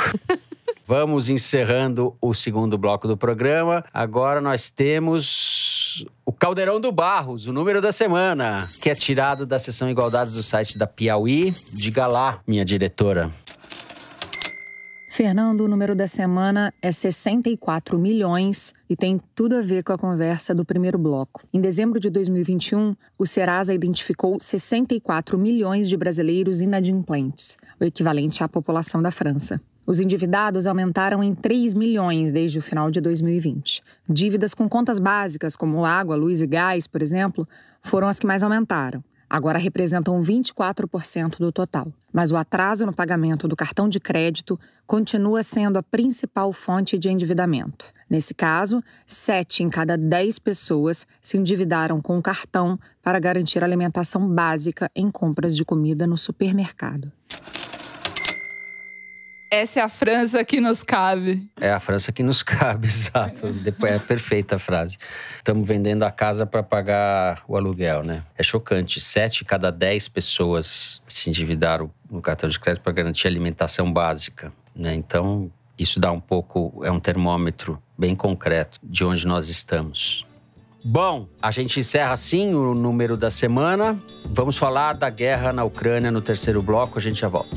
Vamos encerrando o segundo bloco do programa. Agora nós temos o Caldeirão do Barros, o número da semana, que é tirado da seção Igualdades do site da Piauí. Diga lá, minha diretora. Fernando, o número da semana é 64 milhões e tem tudo a ver com a conversa do primeiro bloco. Em dezembro de 2021, o Serasa identificou 64 milhões de brasileiros inadimplentes, o equivalente à população da França. Os endividados aumentaram em 3 milhões desde o final de 2020. Dívidas com contas básicas, como água, luz e gás, por exemplo, foram as que mais aumentaram. Agora representam 24% do total. Mas o atraso no pagamento do cartão de crédito continua sendo a principal fonte de endividamento. Nesse caso, 7 em cada 10 pessoas se endividaram com o cartão para garantir alimentação básica em compras de comida no supermercado. Essa é a França que nos cabe. É a França que nos *laughs* cabe, exato. Depois é perfeita a frase. Estamos vendendo a casa para pagar o aluguel, né? É chocante. Sete cada dez pessoas se endividaram no cartão de crédito para garantir alimentação básica, né? Então isso dá um pouco, é um termômetro bem concreto de onde nós estamos. Bom, a gente encerra assim o número da semana. Vamos falar da guerra na Ucrânia no terceiro bloco. A gente já volta.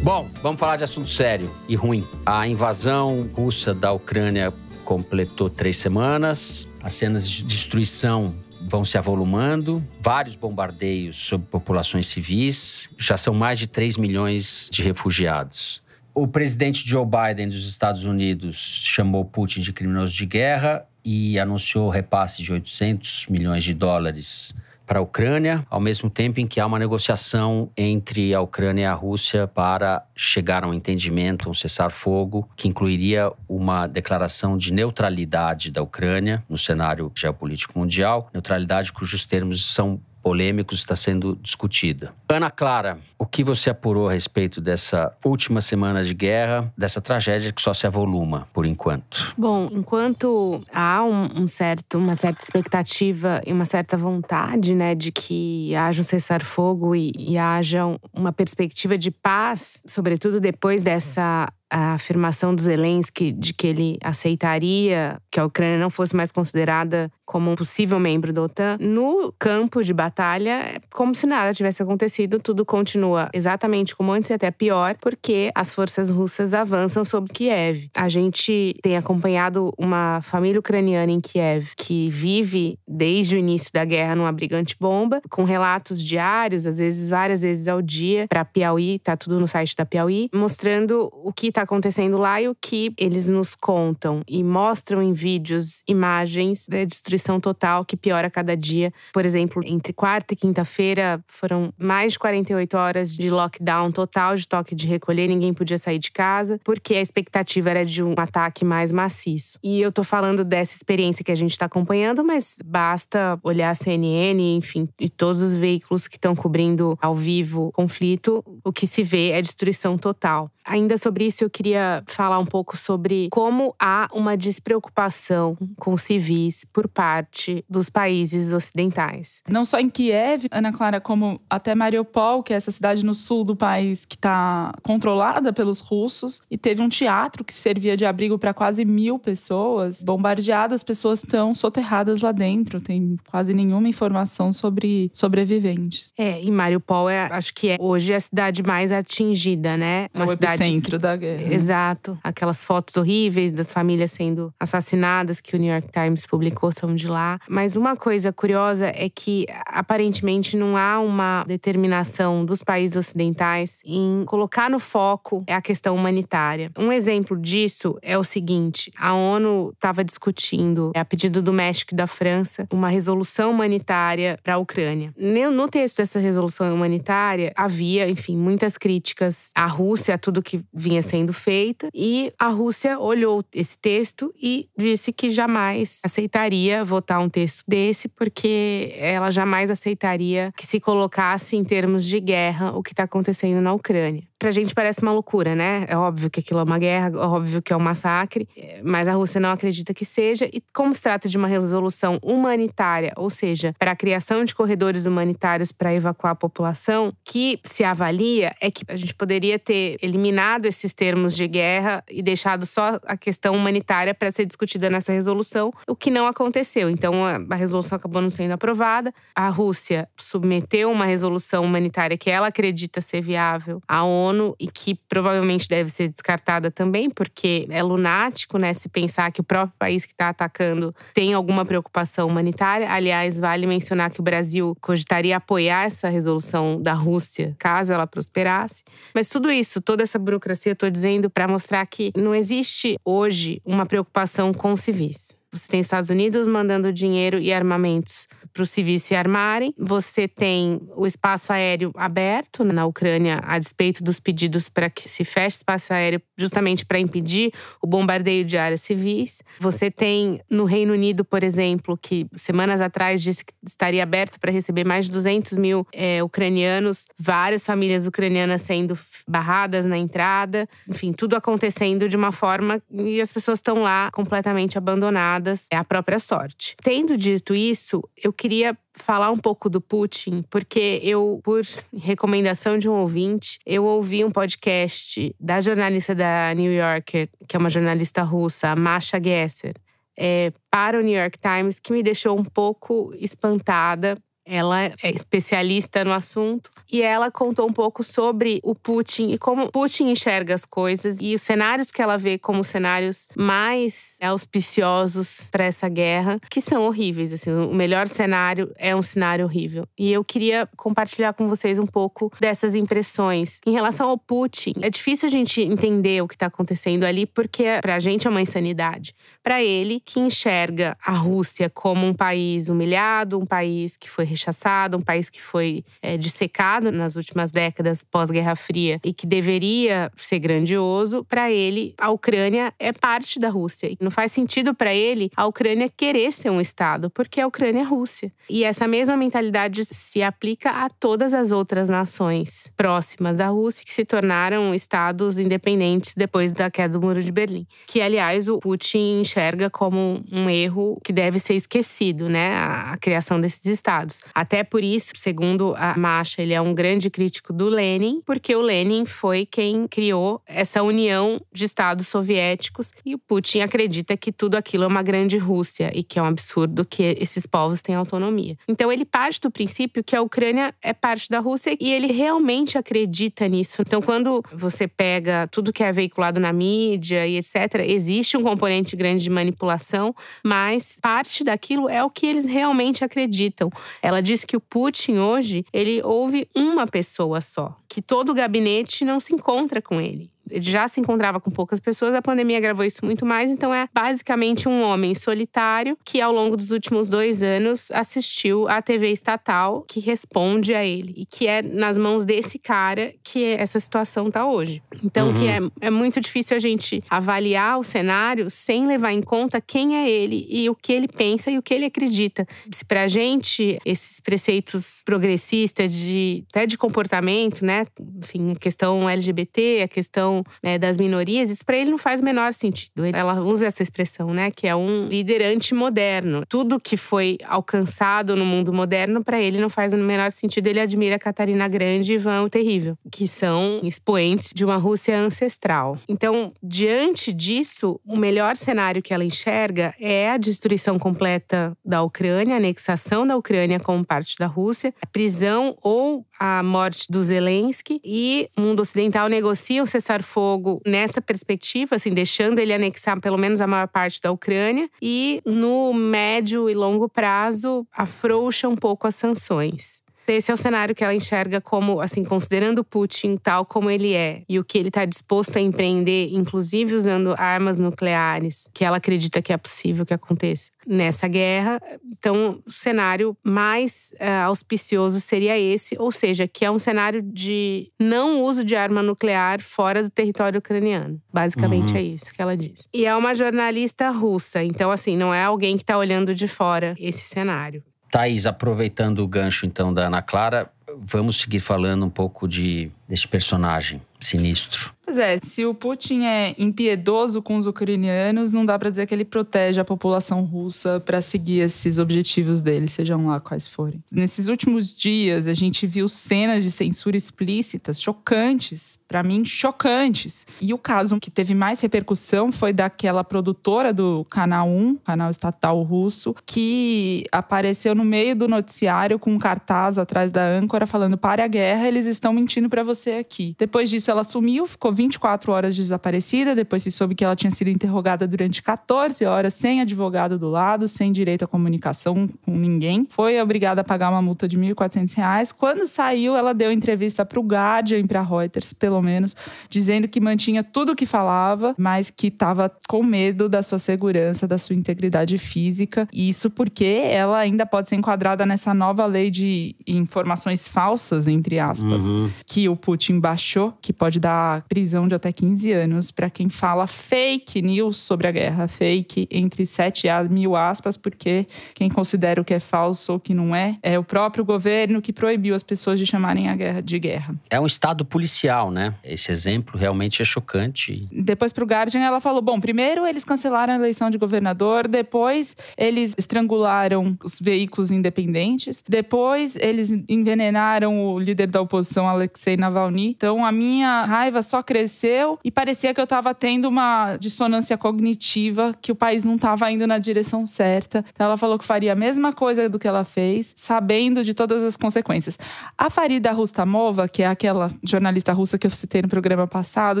Bom, vamos falar de assunto sério e ruim. A invasão russa da Ucrânia completou três semanas. As cenas de destruição vão se avolumando, vários bombardeios sobre populações civis, já são mais de 3 milhões de refugiados. O presidente Joe Biden dos Estados Unidos chamou Putin de criminoso de guerra e anunciou repasse de 800 milhões de dólares para a Ucrânia, ao mesmo tempo em que há uma negociação entre a Ucrânia e a Rússia para chegar a um entendimento, um cessar-fogo, que incluiria uma declaração de neutralidade da Ucrânia no cenário geopolítico mundial, neutralidade cujos termos são polêmicos está sendo discutida. Ana Clara, o que você apurou a respeito dessa última semana de guerra, dessa tragédia que só se avoluma por enquanto? Bom, enquanto há um, um certo, uma certa expectativa e uma certa vontade, né, de que haja um cessar-fogo e, e haja uma perspectiva de paz, sobretudo depois dessa a afirmação do Zelensky de que ele aceitaria que a Ucrânia não fosse mais considerada como um possível membro da OTAN, no campo de batalha, é como se nada tivesse acontecido, tudo continua exatamente como antes e até pior, porque as forças russas avançam sobre Kiev. A gente tem acompanhado uma família ucraniana em Kiev que vive desde o início da guerra numa brigante bomba, com relatos diários, às vezes várias vezes ao dia, para Piauí, tá tudo no site da Piauí, mostrando o que está Tá acontecendo lá e o que eles nos contam e mostram em vídeos, imagens da é destruição total que piora a cada dia. Por exemplo, entre quarta e quinta-feira foram mais de 48 horas de lockdown total, de toque de recolher, ninguém podia sair de casa, porque a expectativa era de um ataque mais maciço. E eu tô falando dessa experiência que a gente está acompanhando, mas basta olhar a CNN, enfim, e todos os veículos que estão cobrindo ao vivo o conflito, o que se vê é destruição total. Ainda sobre isso, eu queria falar um pouco sobre como há uma despreocupação com civis por parte dos países ocidentais. Não só em Kiev, Ana Clara, como até Mariupol, que é essa cidade no sul do país que está controlada pelos russos, e teve um teatro que servia de abrigo para quase mil pessoas, bombardeadas, pessoas estão soterradas lá dentro, tem quase nenhuma informação sobre sobreviventes. É, e Mariupol é, acho que é hoje a cidade mais atingida, né? É uma é cidade centro da guerra. Né? Exato. Aquelas fotos horríveis das famílias sendo assassinadas que o New York Times publicou são de lá. Mas uma coisa curiosa é que aparentemente não há uma determinação dos países ocidentais em colocar no foco a questão humanitária. Um exemplo disso é o seguinte: a ONU estava discutindo, a pedido do México e da França, uma resolução humanitária para a Ucrânia. No texto dessa resolução humanitária havia, enfim, muitas críticas à Rússia, a tudo que vinha sendo feita. E a Rússia olhou esse texto e disse que jamais aceitaria votar um texto desse, porque ela jamais aceitaria que se colocasse em termos de guerra o que está acontecendo na Ucrânia. Pra gente parece uma loucura, né? É óbvio que aquilo é uma guerra, é óbvio que é um massacre, mas a Rússia não acredita que seja. E como se trata de uma resolução humanitária, ou seja, para a criação de corredores humanitários para evacuar a população, que se avalia é que a gente poderia ter eliminado eliminado esses termos de guerra e deixado só a questão humanitária para ser discutida nessa resolução, o que não aconteceu. Então, a resolução acabou não sendo aprovada. A Rússia submeteu uma resolução humanitária que ela acredita ser viável à ONU e que provavelmente deve ser descartada também, porque é lunático, né, se pensar que o próprio país que está atacando tem alguma preocupação humanitária. Aliás, vale mencionar que o Brasil cogitaria apoiar essa resolução da Rússia caso ela prosperasse. Mas tudo isso, toda essa burocracia, estou dizendo para mostrar que não existe hoje uma preocupação com civis. Você tem Estados Unidos mandando dinheiro e armamentos para os civis se armarem. Você tem o espaço aéreo aberto né, na Ucrânia, a despeito dos pedidos para que se feche o espaço aéreo, justamente para impedir o bombardeio de áreas civis. Você tem no Reino Unido, por exemplo, que semanas atrás disse que estaria aberto para receber mais de 200 mil é, ucranianos, várias famílias ucranianas sendo barradas na entrada, enfim, tudo acontecendo de uma forma e as pessoas estão lá completamente abandonadas, é a própria sorte. Tendo dito isso, eu queria falar um pouco do Putin, porque eu, por recomendação de um ouvinte, eu ouvi um podcast da jornalista da New Yorker, que é uma jornalista russa, Masha Gesser, é, para o New York Times, que me deixou um pouco espantada ela é especialista no assunto e ela contou um pouco sobre o Putin e como Putin enxerga as coisas e os cenários que ela vê como cenários mais né, auspiciosos para essa guerra, que são horríveis. Assim, o melhor cenário é um cenário horrível. E eu queria compartilhar com vocês um pouco dessas impressões. Em relação ao Putin, é difícil a gente entender o que está acontecendo ali, porque para a gente é uma insanidade para ele, que enxerga a Rússia como um país humilhado, um país que foi rechaçado, um país que foi é, dissecado nas últimas décadas pós-Guerra Fria e que deveria ser grandioso, para ele, a Ucrânia é parte da Rússia. não faz sentido para ele a Ucrânia querer ser um Estado, porque a Ucrânia é Rússia. E essa mesma mentalidade se aplica a todas as outras nações próximas da Rússia que se tornaram Estados independentes depois da queda do Muro de Berlim. Que, aliás, o Putin enxerga como um erro que deve ser esquecido, né? A, a criação desses estados. Até por isso, segundo a Masha, ele é um grande crítico do Lenin, porque o Lenin foi quem criou essa união de estados soviéticos e o Putin acredita que tudo aquilo é uma grande Rússia e que é um absurdo que esses povos têm autonomia. Então ele parte do princípio que a Ucrânia é parte da Rússia e ele realmente acredita nisso. Então quando você pega tudo que é veiculado na mídia e etc, existe um componente grande de manipulação, mas parte daquilo é o que eles realmente acreditam. Ela diz que o Putin hoje, ele ouve uma pessoa só, que todo o gabinete não se encontra com ele. Ele já se encontrava com poucas pessoas, a pandemia gravou isso muito mais. Então, é basicamente um homem solitário que, ao longo dos últimos dois anos, assistiu à TV estatal que responde a ele. E que é nas mãos desse cara que essa situação tá hoje. Então, uhum. que é, é muito difícil a gente avaliar o cenário sem levar em conta quem é ele e o que ele pensa e o que ele acredita. Se pra gente, esses preceitos progressistas de até de comportamento, né? Enfim, a questão LGBT, a questão né, das minorias, isso para ele não faz o menor sentido. Ela usa essa expressão, né, que é um liderante moderno. Tudo que foi alcançado no mundo moderno, para ele não faz o menor sentido. Ele admira Catarina Grande e Ivan o Terrível, que são expoentes de uma Rússia ancestral. Então, diante disso, o melhor cenário que ela enxerga é a destruição completa da Ucrânia, a anexação da Ucrânia como parte da Rússia, a prisão ou a morte do Zelensky e o mundo ocidental negocia um cessar-fogo nessa perspectiva, assim, deixando ele anexar pelo menos a maior parte da Ucrânia e no médio e longo prazo afrouxa um pouco as sanções. Esse é o cenário que ela enxerga como, assim, considerando Putin tal como ele é e o que ele está disposto a empreender, inclusive usando armas nucleares, que ela acredita que é possível que aconteça nessa guerra. Então, o cenário mais uh, auspicioso seria esse, ou seja, que é um cenário de não uso de arma nuclear fora do território ucraniano. Basicamente uhum. é isso que ela diz. E é uma jornalista russa, então assim, não é alguém que está olhando de fora esse cenário. Thaís, aproveitando o gancho então da Ana Clara, vamos seguir falando um pouco de desse personagem sinistro. Pois é, se o Putin é impiedoso com os ucranianos, não dá para dizer que ele protege a população russa para seguir esses objetivos dele, sejam lá quais forem. Nesses últimos dias, a gente viu cenas de censura explícitas, chocantes, para mim, chocantes. E o caso que teve mais repercussão foi daquela produtora do Canal 1, canal estatal russo, que apareceu no meio do noticiário com um cartaz atrás da âncora falando: pare a guerra, eles estão mentindo para você você aqui. Depois disso, ela sumiu, ficou 24 horas desaparecida. Depois se soube que ela tinha sido interrogada durante 14 horas, sem advogado do lado, sem direito à comunicação com ninguém. Foi obrigada a pagar uma multa de R$ 1.400. Quando saiu, ela deu entrevista para o Guardian e para Reuters, pelo menos, dizendo que mantinha tudo o que falava, mas que estava com medo da sua segurança, da sua integridade física. Isso porque ela ainda pode ser enquadrada nessa nova lei de informações falsas, entre aspas, uhum. que o Putin baixou, que pode dar prisão de até 15 anos para quem fala fake news sobre a guerra. Fake entre 7 a mil aspas, porque quem considera o que é falso ou que não é, é o próprio governo que proibiu as pessoas de chamarem a guerra de guerra. É um estado policial, né? Esse exemplo realmente é chocante. Depois para o Guardian ela falou, bom, primeiro eles cancelaram a eleição de governador, depois eles estrangularam os veículos independentes, depois eles envenenaram o líder da oposição Alexei Navalny Navalny. Então a minha raiva só cresceu e parecia que eu estava tendo uma dissonância cognitiva, que o país não estava indo na direção certa. Então ela falou que faria a mesma coisa do que ela fez, sabendo de todas as consequências. A Farida Rustamova, que é aquela jornalista russa que eu citei no programa passado,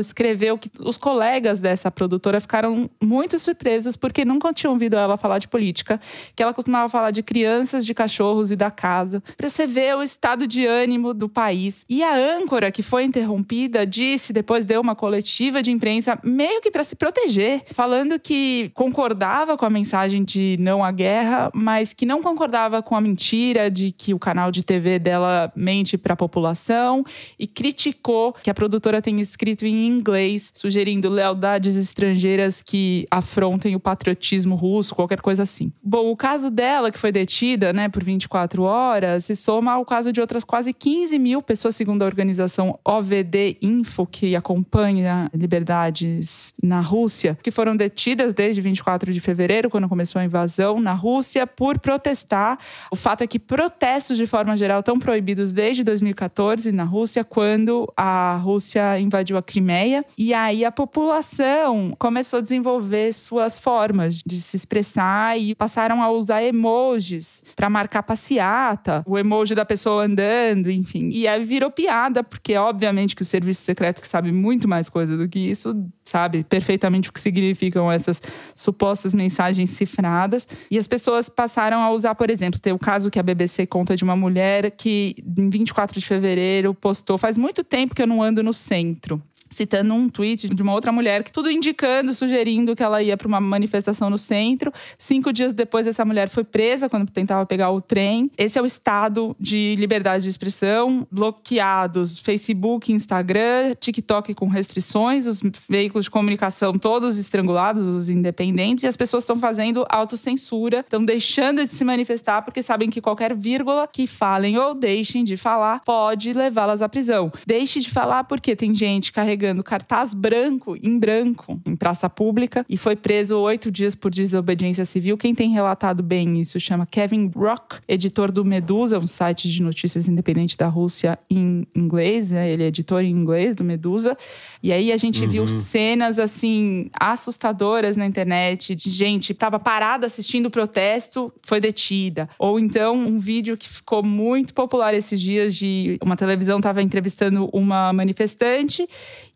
escreveu que os colegas dessa produtora ficaram muito surpresos porque nunca tinham ouvido ela falar de política, que ela costumava falar de crianças, de cachorros e da casa. Para você ver o estado de ânimo do país. E a âncora que foi interrompida disse, depois deu uma coletiva de imprensa, meio que para se proteger, falando que concordava com a mensagem de não à guerra, mas que não concordava com a mentira de que o canal de TV dela mente para a população e criticou que a produtora tenha escrito em inglês, sugerindo lealdades estrangeiras que afrontem o patriotismo russo, qualquer coisa assim. Bom, o caso dela, que foi detida né, por 24 horas, se soma ao caso de outras quase 15 mil pessoas, segundo a organização organização OVD Info, que acompanha liberdades na Rússia, que foram detidas desde 24 de fevereiro, quando começou a invasão na Rússia, por protestar. O fato é que protestos, de forma geral, estão proibidos desde 2014 na Rússia, quando a Rússia invadiu a Crimeia. E aí a população começou a desenvolver suas formas de se expressar e passaram a usar emojis para marcar passeata, o emoji da pessoa andando, enfim. E aí virou piada, porque porque é obviamente que o serviço secreto, que sabe muito mais coisa do que isso, sabe perfeitamente o que significam essas supostas mensagens cifradas. E as pessoas passaram a usar, por exemplo, tem o caso que a BBC conta de uma mulher que, em 24 de fevereiro, postou: faz muito tempo que eu não ando no centro citando um tweet de uma outra mulher, que tudo indicando, sugerindo que ela ia para uma manifestação no centro. Cinco dias depois, essa mulher foi presa quando tentava pegar o trem. Esse é o estado de liberdade de expressão, bloqueados Facebook, Instagram, TikTok com restrições, os veículos de comunicação todos estrangulados, os independentes, e as pessoas estão fazendo autocensura, estão deixando de se manifestar porque sabem que qualquer vírgula que falem ou deixem de falar pode levá-las à prisão. Deixe de falar porque tem gente carregando cartaz branco em branco em praça pública e foi preso oito dias por desobediência civil. Quem tem relatado bem isso chama Kevin Rock editor do Medusa, um site de notícias independente da Rússia em inglês. Né? Ele é editor em inglês do Medusa. E aí a gente uhum. viu cenas assim assustadoras na internet de gente que estava parada assistindo o protesto, foi detida. Ou então um vídeo que ficou muito popular esses dias de uma televisão estava entrevistando uma manifestante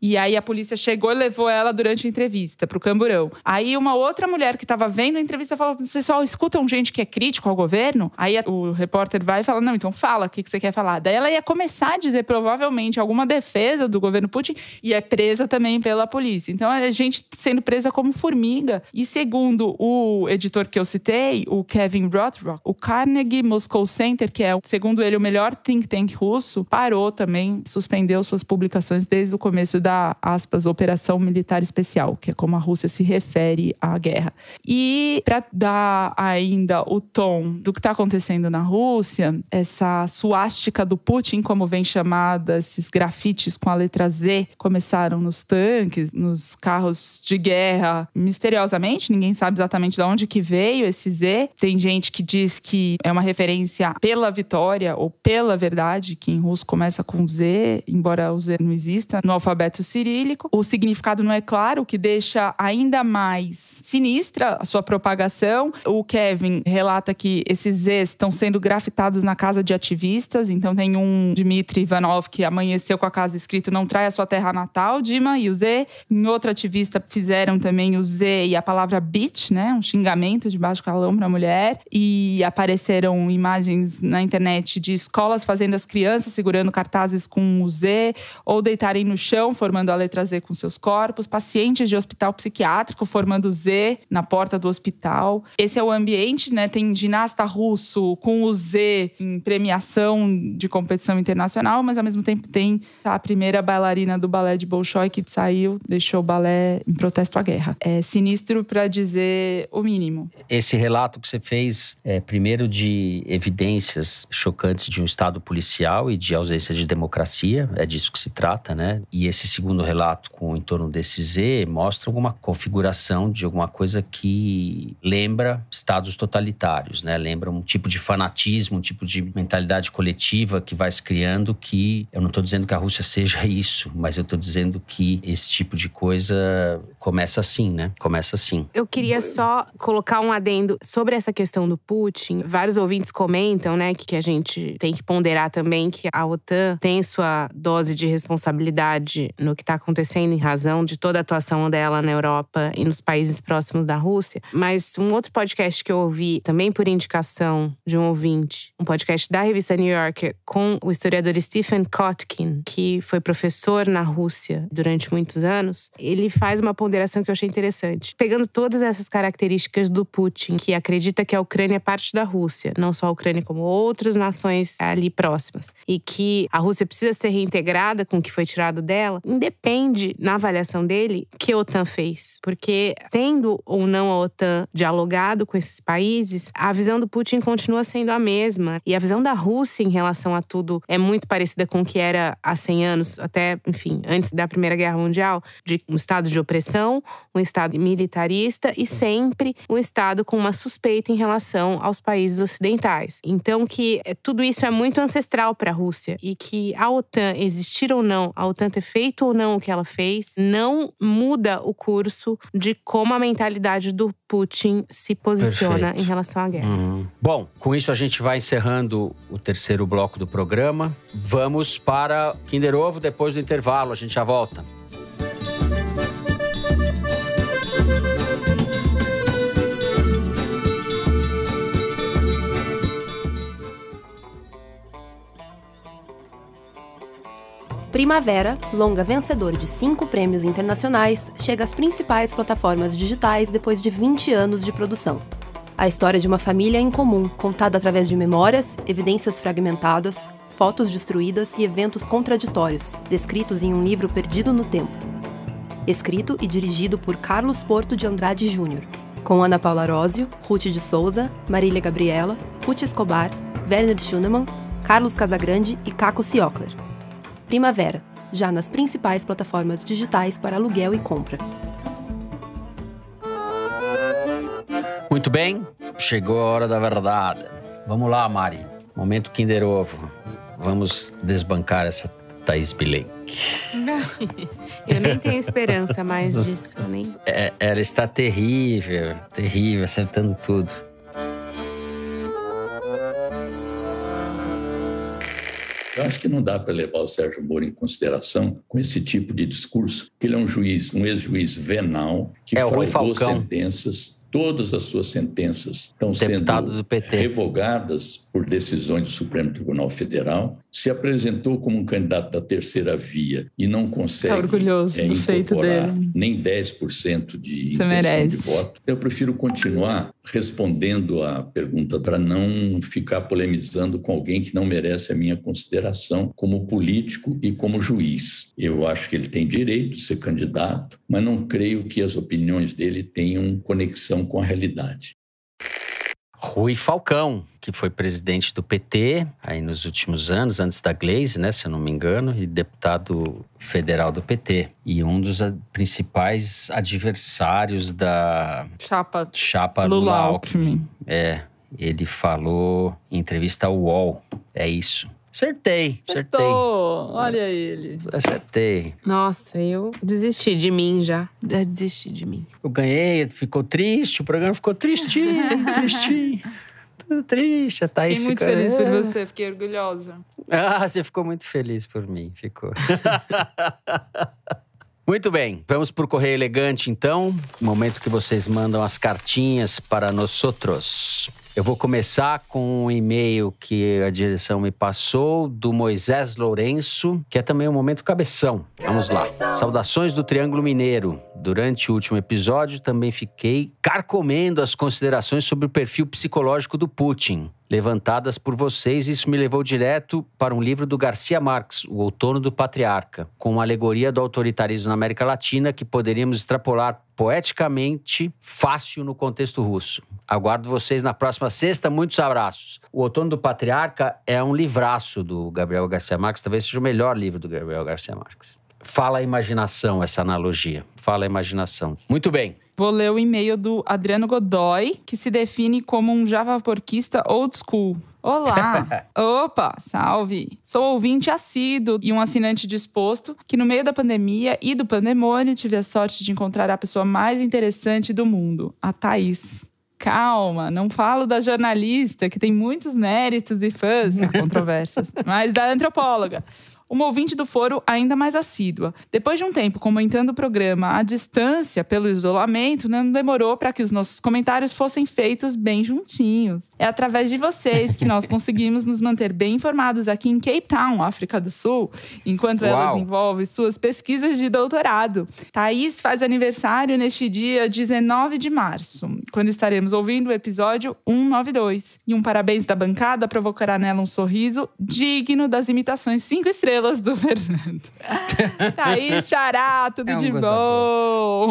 e aí a polícia chegou e levou ela durante a entrevista para o Camburão. Aí uma outra mulher que estava vendo a entrevista falou: vocês só escutam gente que é crítico ao governo? Aí o repórter vai e fala: não, então fala, o que, que você quer falar? Daí ela ia começar a dizer provavelmente alguma defesa do governo Putin e é presa também pela polícia. Então a é gente sendo presa como formiga. E segundo o editor que eu citei, o Kevin Rothrock, o Carnegie Moscow Center, que é, segundo ele, o melhor think tank russo, parou também, suspendeu suas publicações desde o começo da, aspas, operação militar especial, que é como a Rússia se refere à guerra. E para dar ainda o tom do que está acontecendo na Rússia, essa suástica do Putin, como vem chamada, esses grafites com a letra Z começaram nos tanques, nos carros de guerra, misteriosamente, ninguém sabe exatamente de onde que veio esse Z. Tem gente que diz que é uma referência pela vitória ou pela verdade, que em russo começa com Z, embora o Z não exista no alfabeto alfabeto cirílico. O significado não é claro, o que deixa ainda mais sinistra a sua propagação. O Kevin relata que esses Zs estão sendo grafitados na casa de ativistas, então tem um Dmitry Ivanov que amanheceu com a casa escrito Não trai a sua terra natal, Dima, e o Z. Em outro ativista fizeram também o Z e a palavra bitch, né? Um xingamento de baixo calão para mulher. E apareceram imagens na internet de escolas fazendo as crianças segurando cartazes com o Z ou deitarem no chão. Foi formando a letra Z com seus corpos, pacientes de hospital psiquiátrico formando Z na porta do hospital. Esse é o ambiente, né? Tem ginasta russo com o Z em premiação de competição internacional, mas ao mesmo tempo tem a primeira bailarina do balé de Bolshoi que saiu, deixou o balé em protesto à guerra. É sinistro para dizer o mínimo. Esse relato que você fez, é, primeiro de evidências chocantes de um Estado policial e de ausência de democracia, é disso que se trata, né? E esse segundo relato com o entorno desse Z, mostra alguma configuração de alguma coisa que lembra estados totalitários, né? Lembra um tipo de fanatismo, um tipo de mentalidade coletiva que vai se criando que eu não estou dizendo que a Rússia seja *laughs* isso, mas eu estou dizendo que esse tipo de coisa começa assim, né? Começa assim. Eu queria só colocar um adendo sobre essa questão do Putin. Vários ouvintes comentam, né, que a gente tem que ponderar também que a OTAN tem sua dose de responsabilidade no que está acontecendo em razão de toda a atuação dela na Europa e nos países próximos da Rússia. Mas um outro podcast que eu ouvi, também por indicação de um ouvinte, um podcast da revista New Yorker com o historiador Stephen Kotkin, que foi professor na Rússia durante muitos anos, ele faz uma ponderação que eu achei interessante. Pegando todas essas características do Putin, que acredita que a Ucrânia é parte da Rússia, não só a Ucrânia, como outras nações ali próximas, e que a Rússia precisa ser reintegrada com o que foi tirado dela, independe, na avaliação dele, que a OTAN fez. Porque, tendo ou não a OTAN dialogado com esses países, a visão do Putin continua sendo a mesma. E a visão da Rússia em relação a tudo é muito parecida com o que era há 100 anos, até, enfim, antes da Primeira Guerra Mundial, de um Estado de opressão, um Estado militarista e sempre um Estado com uma suspeita em relação aos países ocidentais. Então, que tudo isso é muito ancestral para a Rússia e que a OTAN existir ou não, a OTAN ter feito ou não o que ela fez, não muda o curso de como a mentalidade do Putin se posiciona Perfeito. em relação à guerra. Uhum. Bom, com isso a gente vai encerrando o terceiro bloco do programa. Vamos para Kinder Ovo depois do intervalo. A gente já volta. Primavera, longa vencedora de cinco prêmios internacionais, chega às principais plataformas digitais depois de 20 anos de produção. A história de uma família em comum, contada através de memórias, evidências fragmentadas, fotos destruídas e eventos contraditórios, descritos em um livro perdido no tempo. Escrito e dirigido por Carlos Porto de Andrade Júnior, com Ana Paula Rósio, Ruth de Souza, Marília Gabriela, Ruth Escobar, Werner Schunemann, Carlos Casagrande e Caco Siocler. Primavera, já nas principais plataformas digitais para aluguel e compra. Muito bem, chegou a hora da verdade. Vamos lá, Mari. Momento Kinder Ovo. Vamos desbancar essa Thaís Bilenk. *laughs* Eu nem tenho esperança mais disso. Nem... É, ela está terrível, terrível, acertando tudo. Eu acho que não dá para levar o Sérgio Moro em consideração com esse tipo de discurso, que ele é um juiz, um ex-juiz venal, que é, fraudou sentenças, todas as suas sentenças estão Deputado sendo revogadas por decisões do Supremo Tribunal Federal, se apresentou como um candidato da terceira via e não consegue tá orgulhoso é, do dele. nem 10% de intenção de voto. Eu prefiro continuar respondendo à pergunta para não ficar polemizando com alguém que não merece a minha consideração como político e como juiz. Eu acho que ele tem direito de ser candidato, mas não creio que as opiniões dele tenham conexão com a realidade. Rui Falcão, que foi presidente do PT aí nos últimos anos, antes da Glaze, né, se eu não me engano, e deputado federal do PT. E um dos ah, principais adversários da chapa, chapa Lula, Alckmin. Alckmin. É, ele falou em entrevista ao UOL. É isso. Acertei, acertei. Acertou. Olha ele. Acertei. Nossa, eu desisti de mim já. Já desisti de mim. Eu ganhei, ficou triste, o programa ficou tristinho, *laughs* tristinho. Tudo triste, a Thaís Fiquei muito ficou... feliz por ah. você, fiquei orgulhosa. Ah, você ficou muito feliz por mim, ficou. *laughs* Muito bem, vamos para o Correio Elegante então. Momento que vocês mandam as cartinhas para nós outros. Eu vou começar com um e-mail que a direção me passou do Moisés Lourenço, que é também um momento cabeção. Vamos lá. Saudações do Triângulo Mineiro. Durante o último episódio também fiquei carcomendo as considerações sobre o perfil psicológico do Putin levantadas por vocês, isso me levou direto para um livro do Garcia Marques, O Outono do Patriarca, com uma alegoria do autoritarismo na América Latina que poderíamos extrapolar poeticamente fácil no contexto russo. Aguardo vocês na próxima sexta. Muitos abraços. O Outono do Patriarca é um livraço do Gabriel Garcia Marques, talvez seja o melhor livro do Gabriel Garcia Marques. Fala a imaginação, essa analogia. Fala a imaginação. Muito bem. Vou ler o e-mail do Adriano Godoy, que se define como um javaporquista old school. Olá! *laughs* Opa, salve! Sou ouvinte assíduo e um assinante disposto que, no meio da pandemia e do pandemônio, tive a sorte de encontrar a pessoa mais interessante do mundo, a Thaís. Calma, não falo da jornalista, que tem muitos méritos e fãs, né, *laughs* controvérsias, mas da antropóloga, uma ouvinte do foro ainda mais assídua. Depois de um tempo comentando o programa à distância pelo isolamento, não demorou para que os nossos comentários fossem feitos bem juntinhos. É através de vocês que nós *laughs* conseguimos nos manter bem informados aqui em Cape Town, África do Sul, enquanto Uau. ela desenvolve suas pesquisas de doutorado. Thaís faz aniversário neste dia 19 de março, quando estaremos ouvindo o episódio 192. E um parabéns da bancada provocará nela um sorriso digno das imitações cinco estrelas estrelas do *laughs* Fernando. *laughs* Thaís Chará, tudo é um de gozador.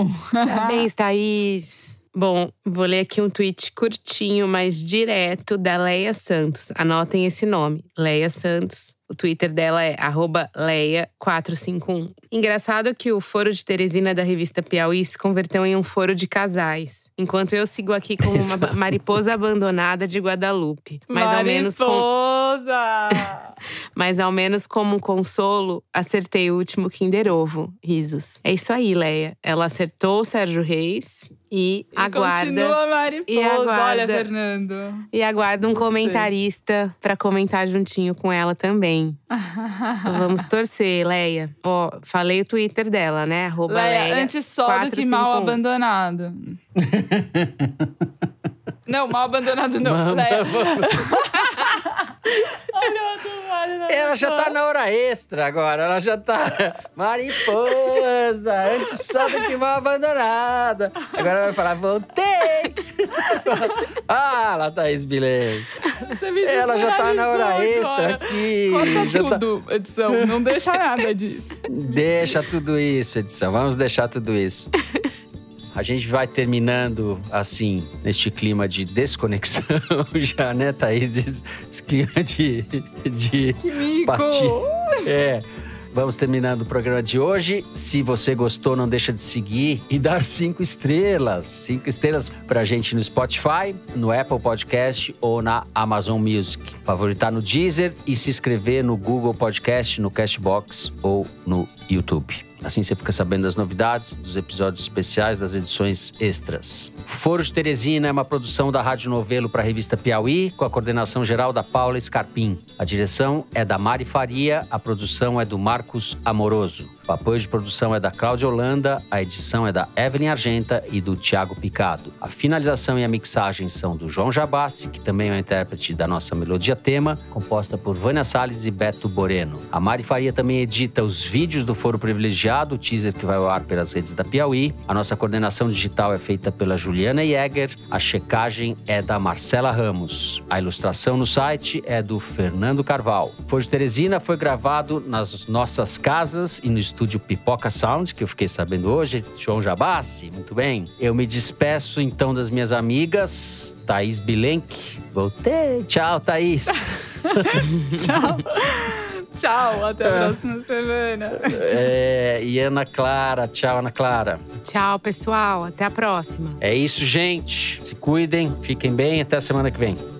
bom. Parabéns, Thaís. Bom, vou ler aqui um tweet curtinho, mas direto da Leia Santos. Anotem esse nome, Leia Santos. O Twitter dela é leia451. Engraçado que o foro de Teresina da revista Piauí se converteu em um foro de casais. Enquanto eu sigo aqui como uma *laughs* mariposa abandonada de Guadalupe. Mas mariposa! ao menos com... mas *laughs* ao menos como um consolo, acertei o último Kinder Ovo. Risos. É isso aí, Leia. Ela acertou o Sérgio Reis… E, e aguarda. Continua mariposa, e aguarda, olha, Fernando. E aguarda um Você. comentarista para comentar juntinho com ela também. *laughs* Vamos torcer, Leia. Ó, falei o Twitter dela, né? Leia, Leia antes só do que mal abandonado. *laughs* Não, mal abandonado não. Mama, né? *laughs* Olha, ela já tá na hora extra agora, ela já tá *laughs* mariposa, antes só do que mal abandonada. Agora ela vai falar, voltei! *laughs* ah, lá Thaís tá Bilei. Ela já tá na hora extra aqui. Deixa já tá tudo, tá... edição, não deixa nada disso. Deixa tudo isso, edição, vamos deixar tudo isso a gente vai terminando assim, neste clima de desconexão *laughs* já, né, Thaís? Esse, clima de. de que É. Vamos terminando o programa de hoje. Se você gostou, não deixa de seguir e dar cinco estrelas. Cinco estrelas pra gente no Spotify, no Apple Podcast ou na Amazon Music. Favoritar no Deezer e se inscrever no Google Podcast, no Cashbox ou no YouTube. Assim você fica sabendo das novidades, dos episódios especiais, das edições extras. Foro de Teresina é uma produção da Rádio Novelo para a revista Piauí, com a coordenação geral da Paula Scarpim. A direção é da Mari Faria, a produção é do Marcos Amoroso. O apoio de produção é da Cláudia Holanda, a edição é da Evelyn Argenta e do Tiago Picado. A finalização e a mixagem são do João Jabassi, que também é o intérprete da nossa melodia tema, composta por Vânia Salles e Beto Boreno. A Mari Faria também edita os vídeos do Foro Privilegiado, o teaser que vai ao ar pelas redes da Piauí. A nossa coordenação digital é feita pela Juliana Jäger, a checagem é da Marcela Ramos. A ilustração no site é do Fernando Carvalho. Foro de Teresina foi gravado nas nossas casas e no estúdio Pipoca Sound, que eu fiquei sabendo hoje, João Jabassi, muito bem. Eu me despeço então das minhas amigas, Thaís Bilenque. Voltei. Tchau, Thaís. *laughs* Tchau. Tchau, até a é. próxima semana. É, e Ana Clara, tchau, Ana Clara. Tchau, pessoal, até a próxima. É isso, gente. Se cuidem, fiquem bem, até a semana que vem.